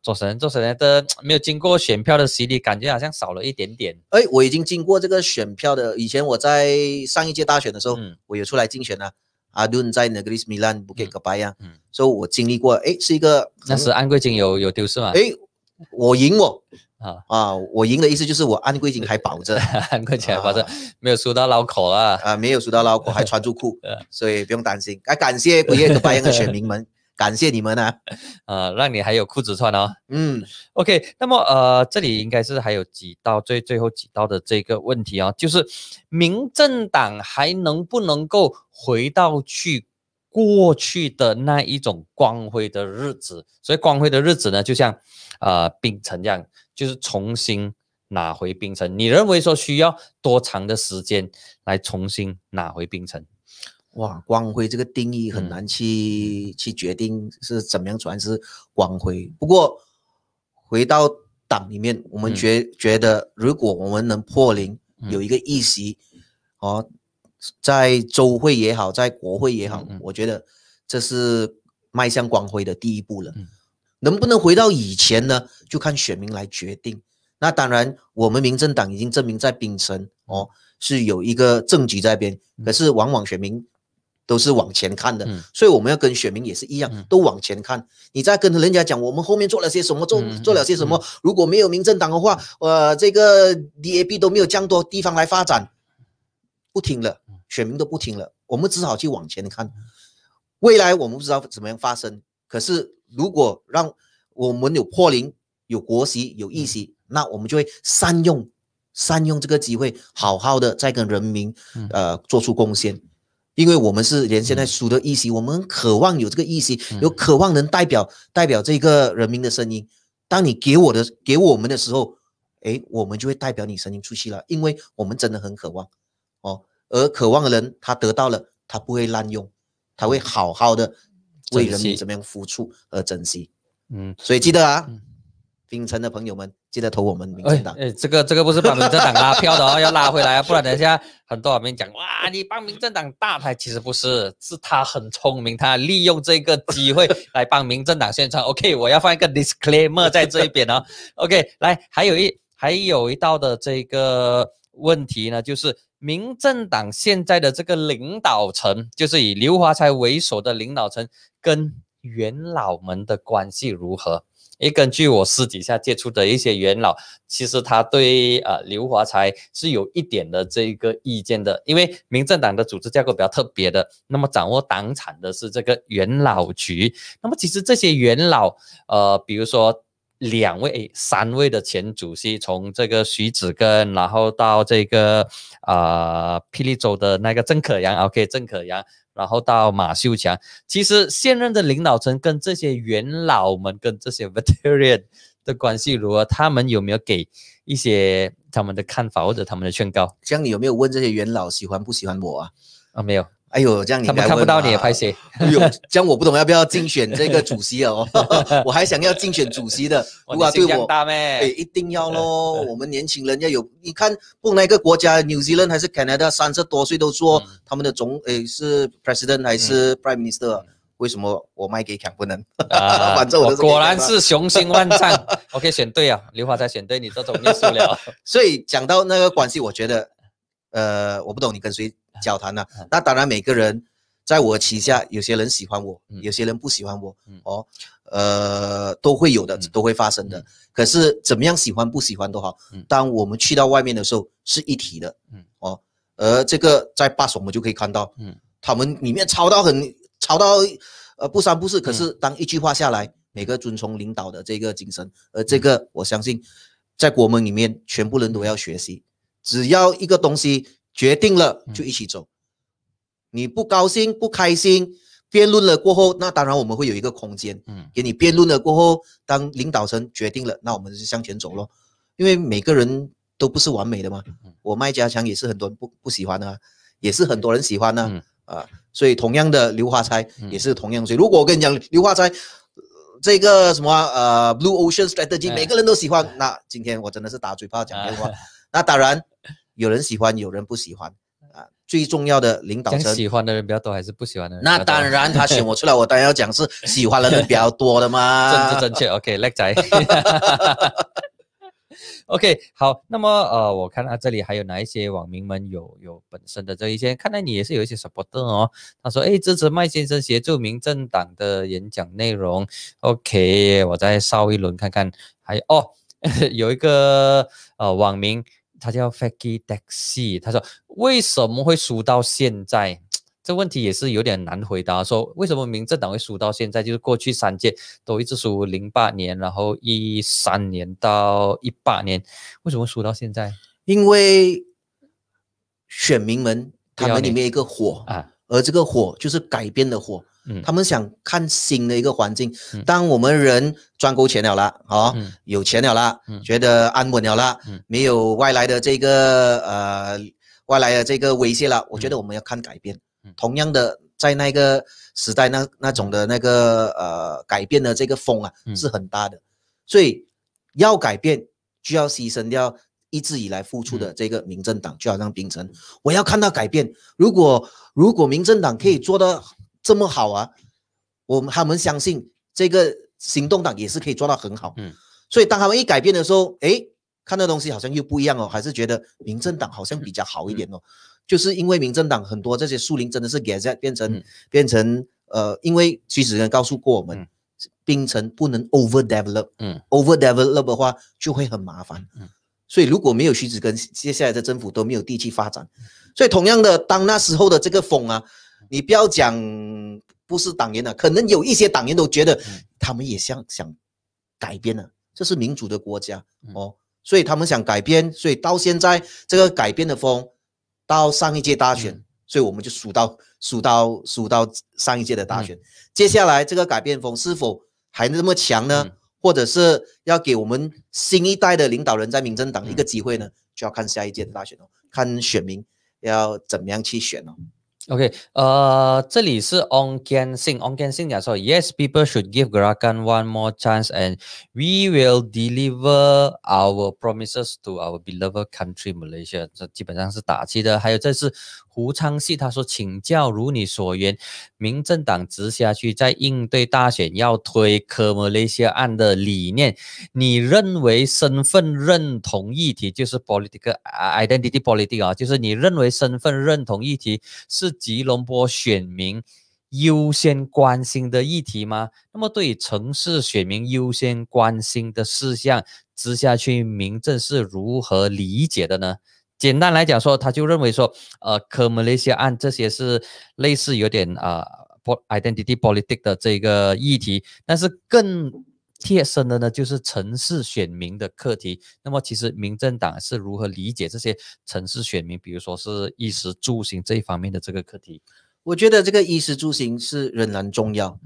[SPEAKER 1] 做 sen 做神的没有经过选票的洗礼，感觉好像少了一点点。
[SPEAKER 2] 哎，我已经经过这个选票的。以前我在上一届大选的时候，我有出来竞选啊。阿顿在 n e g 恩在那格 i 斯米兰布耶格巴亚，嗯，以我经历过。哎，是一个。那时安桂金有有丢失吗？哎，我赢我。啊啊，我赢的意思就是我安桂金还保着，安三块还保着，没有输到脑口啊啊，没有输到脑口，还穿
[SPEAKER 1] 住裤，所以不用担心。啊，
[SPEAKER 2] 感谢布耶格白亚的选民们。感谢你们呐，
[SPEAKER 1] 呃，让你还有裤子穿哦。嗯，OK，那么呃，这里应该是还有几道最最后几道的这个问题啊，就是民政党还能不能够回到去过去的那一种光辉的日子？所以光辉的日子呢，就像呃冰城一样，就是重新拿回冰城。你认为说需要多长的时间来重新拿回冰城？
[SPEAKER 2] 哇，光辉这个定义很难去去决定是怎么样算是光辉。不过回到党里面，我们觉觉得如果我们能破零，有一个议席，哦，在州会也好，在国会也好，我觉得这是迈向光辉的第一步了。能不能回到以前呢？就看选民来决定。那当然，我们民政党已经证明在槟城哦，是有一个政局在边，可是往往选民。都是往前看的，所以我们要跟选民也是一样，都往前看。你再跟人家讲我们后面做了些什么，做做了些什么，如果没有民政党的话，呃，这个 DAB 都没有这样多地方来发展，不听了，选民都不听了，我们只好去往前看。未来我们不知道怎么样发生，可是如果让我们有破零、有国席、有议席，那我们就会善用善用这个机会，好好的再跟人民呃做出贡献。因为我们是连现在数的意思，我们渴望有这个意思，有渴望能代表代表这个人民的声音。当你给我的，给我们的时候，哎，我们就会代表你声音出去了，因为我们真的很渴望哦。而渴望的人，他得到了，他不会滥用，他会好好的为人民怎么样付出而珍惜。嗯，所以记得啊。秉城的朋友们，记得投我们
[SPEAKER 1] 民进党。哎，这个这个不是帮民进党拉票的哦，要拉回来啊，不然等一下很多网民讲哇，你帮民进党大牌，其实不是，是他很聪明，他利用这个机会 来帮民进党宣传。OK，我要放一个 disclaimer 在这一边哦。OK，来，还有一还有一道的这个问题呢，就是民进党现在的这个领导层，就是以刘华才为首的领导层，跟元老们的关系如何？诶，根据我私底下接触的一些元老，其实他对呃刘华才是有一点的这个意见的，因为民政党的组织架构比较特别的，那么掌握党产的是这个元老局，那么其实这些元老，呃，比如说两位、三位的前主席，从这个徐子根，然后到这个呃霹雳州的那个郑可阳 o k 郑可阳，然后到马秀强，其实现任的领导层跟这些元老们、跟这些 veteran 的关系如何？他们有没有给一些他们的看法或者他们的劝告？
[SPEAKER 2] 像你有没有问这些元老喜欢不喜欢我啊？啊，没有。哎呦，这样你他们看不到你拍谁？哎呦，这样我不懂，要不要竞选这个主席哦？我还想要竞选主席的。如果对我，大一定要咯。我们年轻人要有，你看不，那个国家，New Zealand 还是 Canada，三十多岁都说他们的总诶是 President 还是 Prime Minister。为什么我卖给 Can 不能？反正我果然是雄心万丈。
[SPEAKER 1] OK，选对啊，刘华才选对你这种输了。所
[SPEAKER 2] 以讲到那个关系，我觉得。呃，我不懂你跟谁交谈呢？那当然，每个人在我旗下，有些人喜欢我，有些人不喜欢我，哦，呃，都会有的，都会发生的。可是怎么样喜欢不喜欢都好，当我们去到外面的时候是一体的，嗯，哦，而这个在巴蜀我们就可以看到，嗯，他们里面吵到很吵到，呃，不三不四，可是当一句话下来，每个遵从领导的这个精神，而这个我相信在国门里面，全部人都要学习。只要一个东西决定了，就一起走。你不高兴、不开心，辩论了过后，那当然我们会有一个空间，嗯，给你辩论了过后，当领导层决定了，那我们就向前走咯。因为每个人都不是完美的嘛，我麦家强也是很多人不不喜欢的，也是很多人喜欢的啊。所以同样的刘华财也是同样。所以如果我跟你讲刘华财这个什么呃 Blue Ocean Strategy，每个人都喜欢，那今天我真的是打嘴巴讲废话。那当然，有人喜欢，有人不喜欢啊。最重要的领导层，喜
[SPEAKER 1] 欢的人比较多还是不喜欢的人？那当然，他选我出来，我当然要讲是喜欢的人比较多的嘛。正不正确？OK，叻仔。OK，好。那么呃，我看到这里还有哪一些网民们有有本身的这一些？看来你也是有一些 supporter 哦。他说：“哎，支持麦先生协助民政党的演讲内容。”OK，我再烧一轮看看，还有哦，有一个呃网民。他叫 Fakie Daxi，他说为什么会输到现在？这问题也是有点难回答。说为什么民政党会输到现在？就是过去三届都一直输，零八年，然后一三年到一八年，为什么输到现在？
[SPEAKER 2] 因为选民们他们里面
[SPEAKER 1] 一个火啊，
[SPEAKER 2] 而这个火就是改编的火。他们想看新的一个环境。当我们人赚够钱了啦，哦，有钱了啦，觉得安稳了啦，没有外来的这个呃外来的这个威胁了，我觉得我们要看改变。同样的，在那个时代那那种的那个呃改变的这个风啊，是很大的。所以要改变就要牺牲掉一直以来付出的这个民政党，就好像冰城，我要看到改变。如果如果民政党可以做到。这么好啊，我们他们相信这个行动党也是可以做到很好，嗯，所以当他们一改变的时候，哎，看到东西好像又不一样哦，还是觉得民政党好像比较好一点哦，就是因为民政党很多这些树林真的是改在变成变成呃，因为徐子根告诉过我们，冰城不能 over develop，嗯，over develop 的话就会很麻烦，嗯，所以如果没有徐子根，接下来的政府都没有地气发展，所以同样的，当那时候的这个风啊。你不要讲不是党员的，可能有一些党员都觉得他们也想想改变了，这是民主的国家哦，所以他们想改变，所以到现在这个改变的风到上一届大选，所以我们就输到输到输到上一届的大选。接下来这个改变风是否还那么强呢？或者是要给我们新一代的领导人在民政党一个机会呢？就要看下一届的大选哦，看选民要怎么样去选哦。
[SPEAKER 1] Okay. Uh, 这里是 On Can Singh. On Kian 讲说，Yes, people should give Gerakan one more chance, and we will deliver our promises to our beloved country Malaysia. 胡昌戏他说：“请教如你所言，民政党直下去在应对大选，要推科莫雷西案的理念。你认为身份认同议题就是 p o l i t i c l identity politics 啊？就是你认为身份认同议题是吉隆坡选民优先关心的议题吗？那么对于城市选民优先关心的事项，直下去民政是如何理解的呢？”简单来讲说，他就认为说，呃，可莫雷西案这些是类似有点啊，identity politics 的这个议题，但是更贴身的呢，就是城市选民的课题。那么，其实民政党是如何理解这些城市选民，比如说是衣食住行这一方面的这个课题？
[SPEAKER 2] 我觉得这个衣食住行是仍然重要。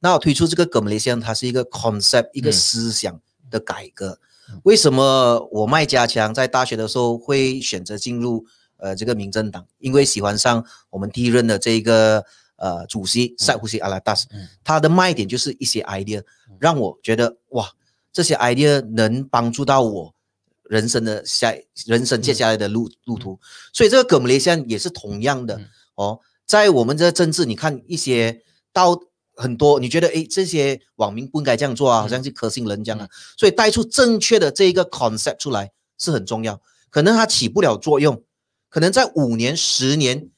[SPEAKER 2] 那我推出这个哥莫雷西亚，它是一个 concept，一个思想的改革。为什么我麦家强在大学的时候会选择进入呃这个民政党？因为喜欢上我们第一任的这个呃主席塞胡西阿拉达斯，他的卖点就是一些 idea，让我觉得哇，这些 idea 能帮助到我人生的下人生接下来的路路途。所以这个葛姆雷现在也是同样的哦，在我们这政治，你看一些到。很多你觉得诶，这些网民不该这样做啊，好像是可信人这样啊，所以带出正确的这一个 concept 出来是很重要。可能它起不了作用，可能在五年、十年，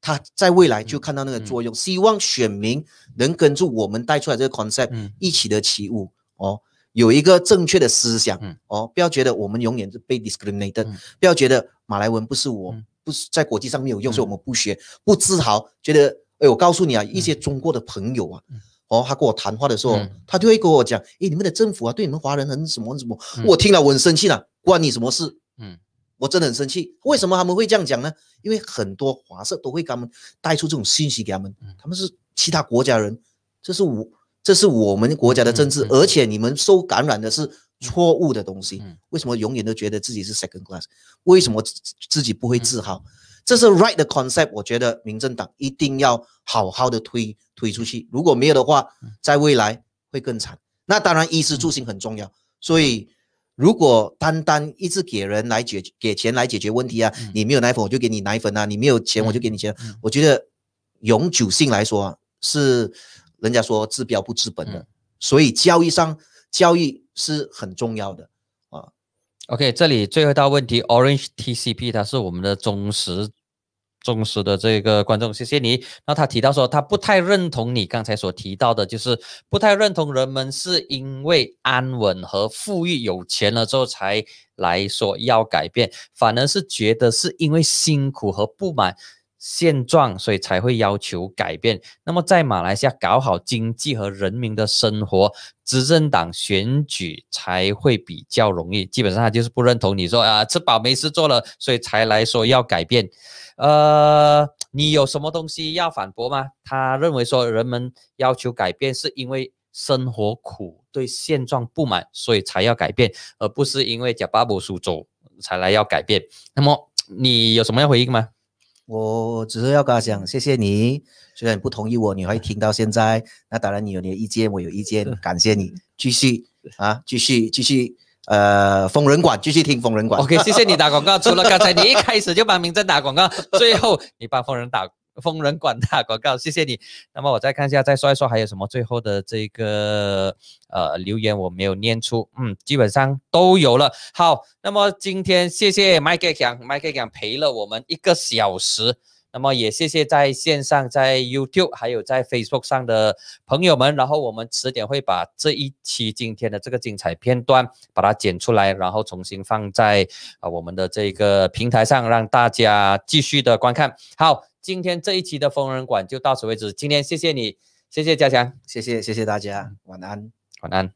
[SPEAKER 2] 他在未来就看到那个作用。希望选民能跟住我们带出来这个 concept 一起的起舞哦，有一个正确的思想哦，不要觉得我们永远是被 discriminated，不要觉得马来文不是我，不是在国际上没有用，所以我们不学不自豪，觉得。哎，我告诉你啊，一些中国的朋友啊，哦，他跟我谈话的时候，他就会跟我讲，哎，你们的政府啊，对你们华人很什么什么。我听了我很生气了，关你什么事？嗯，我真的很生气。为什么他们会这样讲呢？因为很多华社都会给他们带出这种信息给他们。他们是其他国家人，这是我这是我们国家的政治，而且你们受感染的是错误的东西。为什么永远都觉得自己是 second class？为什么自己不会自豪？这是 right 的 concept，我觉得民政党一定要好好的推推出去。如果没有的话，在未来会更惨。那当然，衣食住行很重要。所以，如果单单一直给人来解给钱来解决问题啊，你没有奶粉我就给你奶粉啊，你没有钱我就给你钱。我觉得永久性来说是人家说治标不治本的。所以，教育上教育是很重要的
[SPEAKER 1] 啊。OK，这里最后一道问题，Orange TCP 它是我们的忠实。忠实的这个观众，谢谢你。那他提到说，他不太认同你刚才所提到的，就是不太认同人们是因为安稳和富裕、有钱了之后才来说要改变，反而是觉得是因为辛苦和不满。现状，所以才会要求改变。那么在马来西亚搞好经济和人民的生活，执政党选举才会比较容易。基本上他就是不认同你说啊，吃饱没事做了，所以才来说要改变。呃，你有什么东西要反驳吗？他认为说人们要求改变是因为生活苦，对现状不满，所以才要改变，而不是因为加巴布苏州才来要改变。那么你有什么要回应吗？我只是要跟他讲，谢谢
[SPEAKER 2] 你。虽然你不同意我，你会听到现在，那当然你有你的意见，我有意见。感谢你，继续 啊，继续继续，呃，疯人馆继续听疯人馆。OK，谢谢你打广告。
[SPEAKER 1] 除了刚才你一开始就帮民政打广告，最后你帮疯人打。疯人馆大广告，谢谢你。那么我再看一下，再说一说还有什么？最后的这个呃留言我没有念出，嗯，基本上都有了。好，那么今天谢谢麦克强，麦克强陪了我们一个小时。那么也谢谢在线上在 YouTube 还有在 Facebook 上的朋友们。然后我们迟点会把这一期今天的这个精彩片段把它剪出来，然后重新放在啊我们的这个平台上，让大家继续的观看。好。今天这一期的疯人馆就到此为止。今天谢谢你，谢谢嘉强，谢谢谢谢大家，晚安，晚安。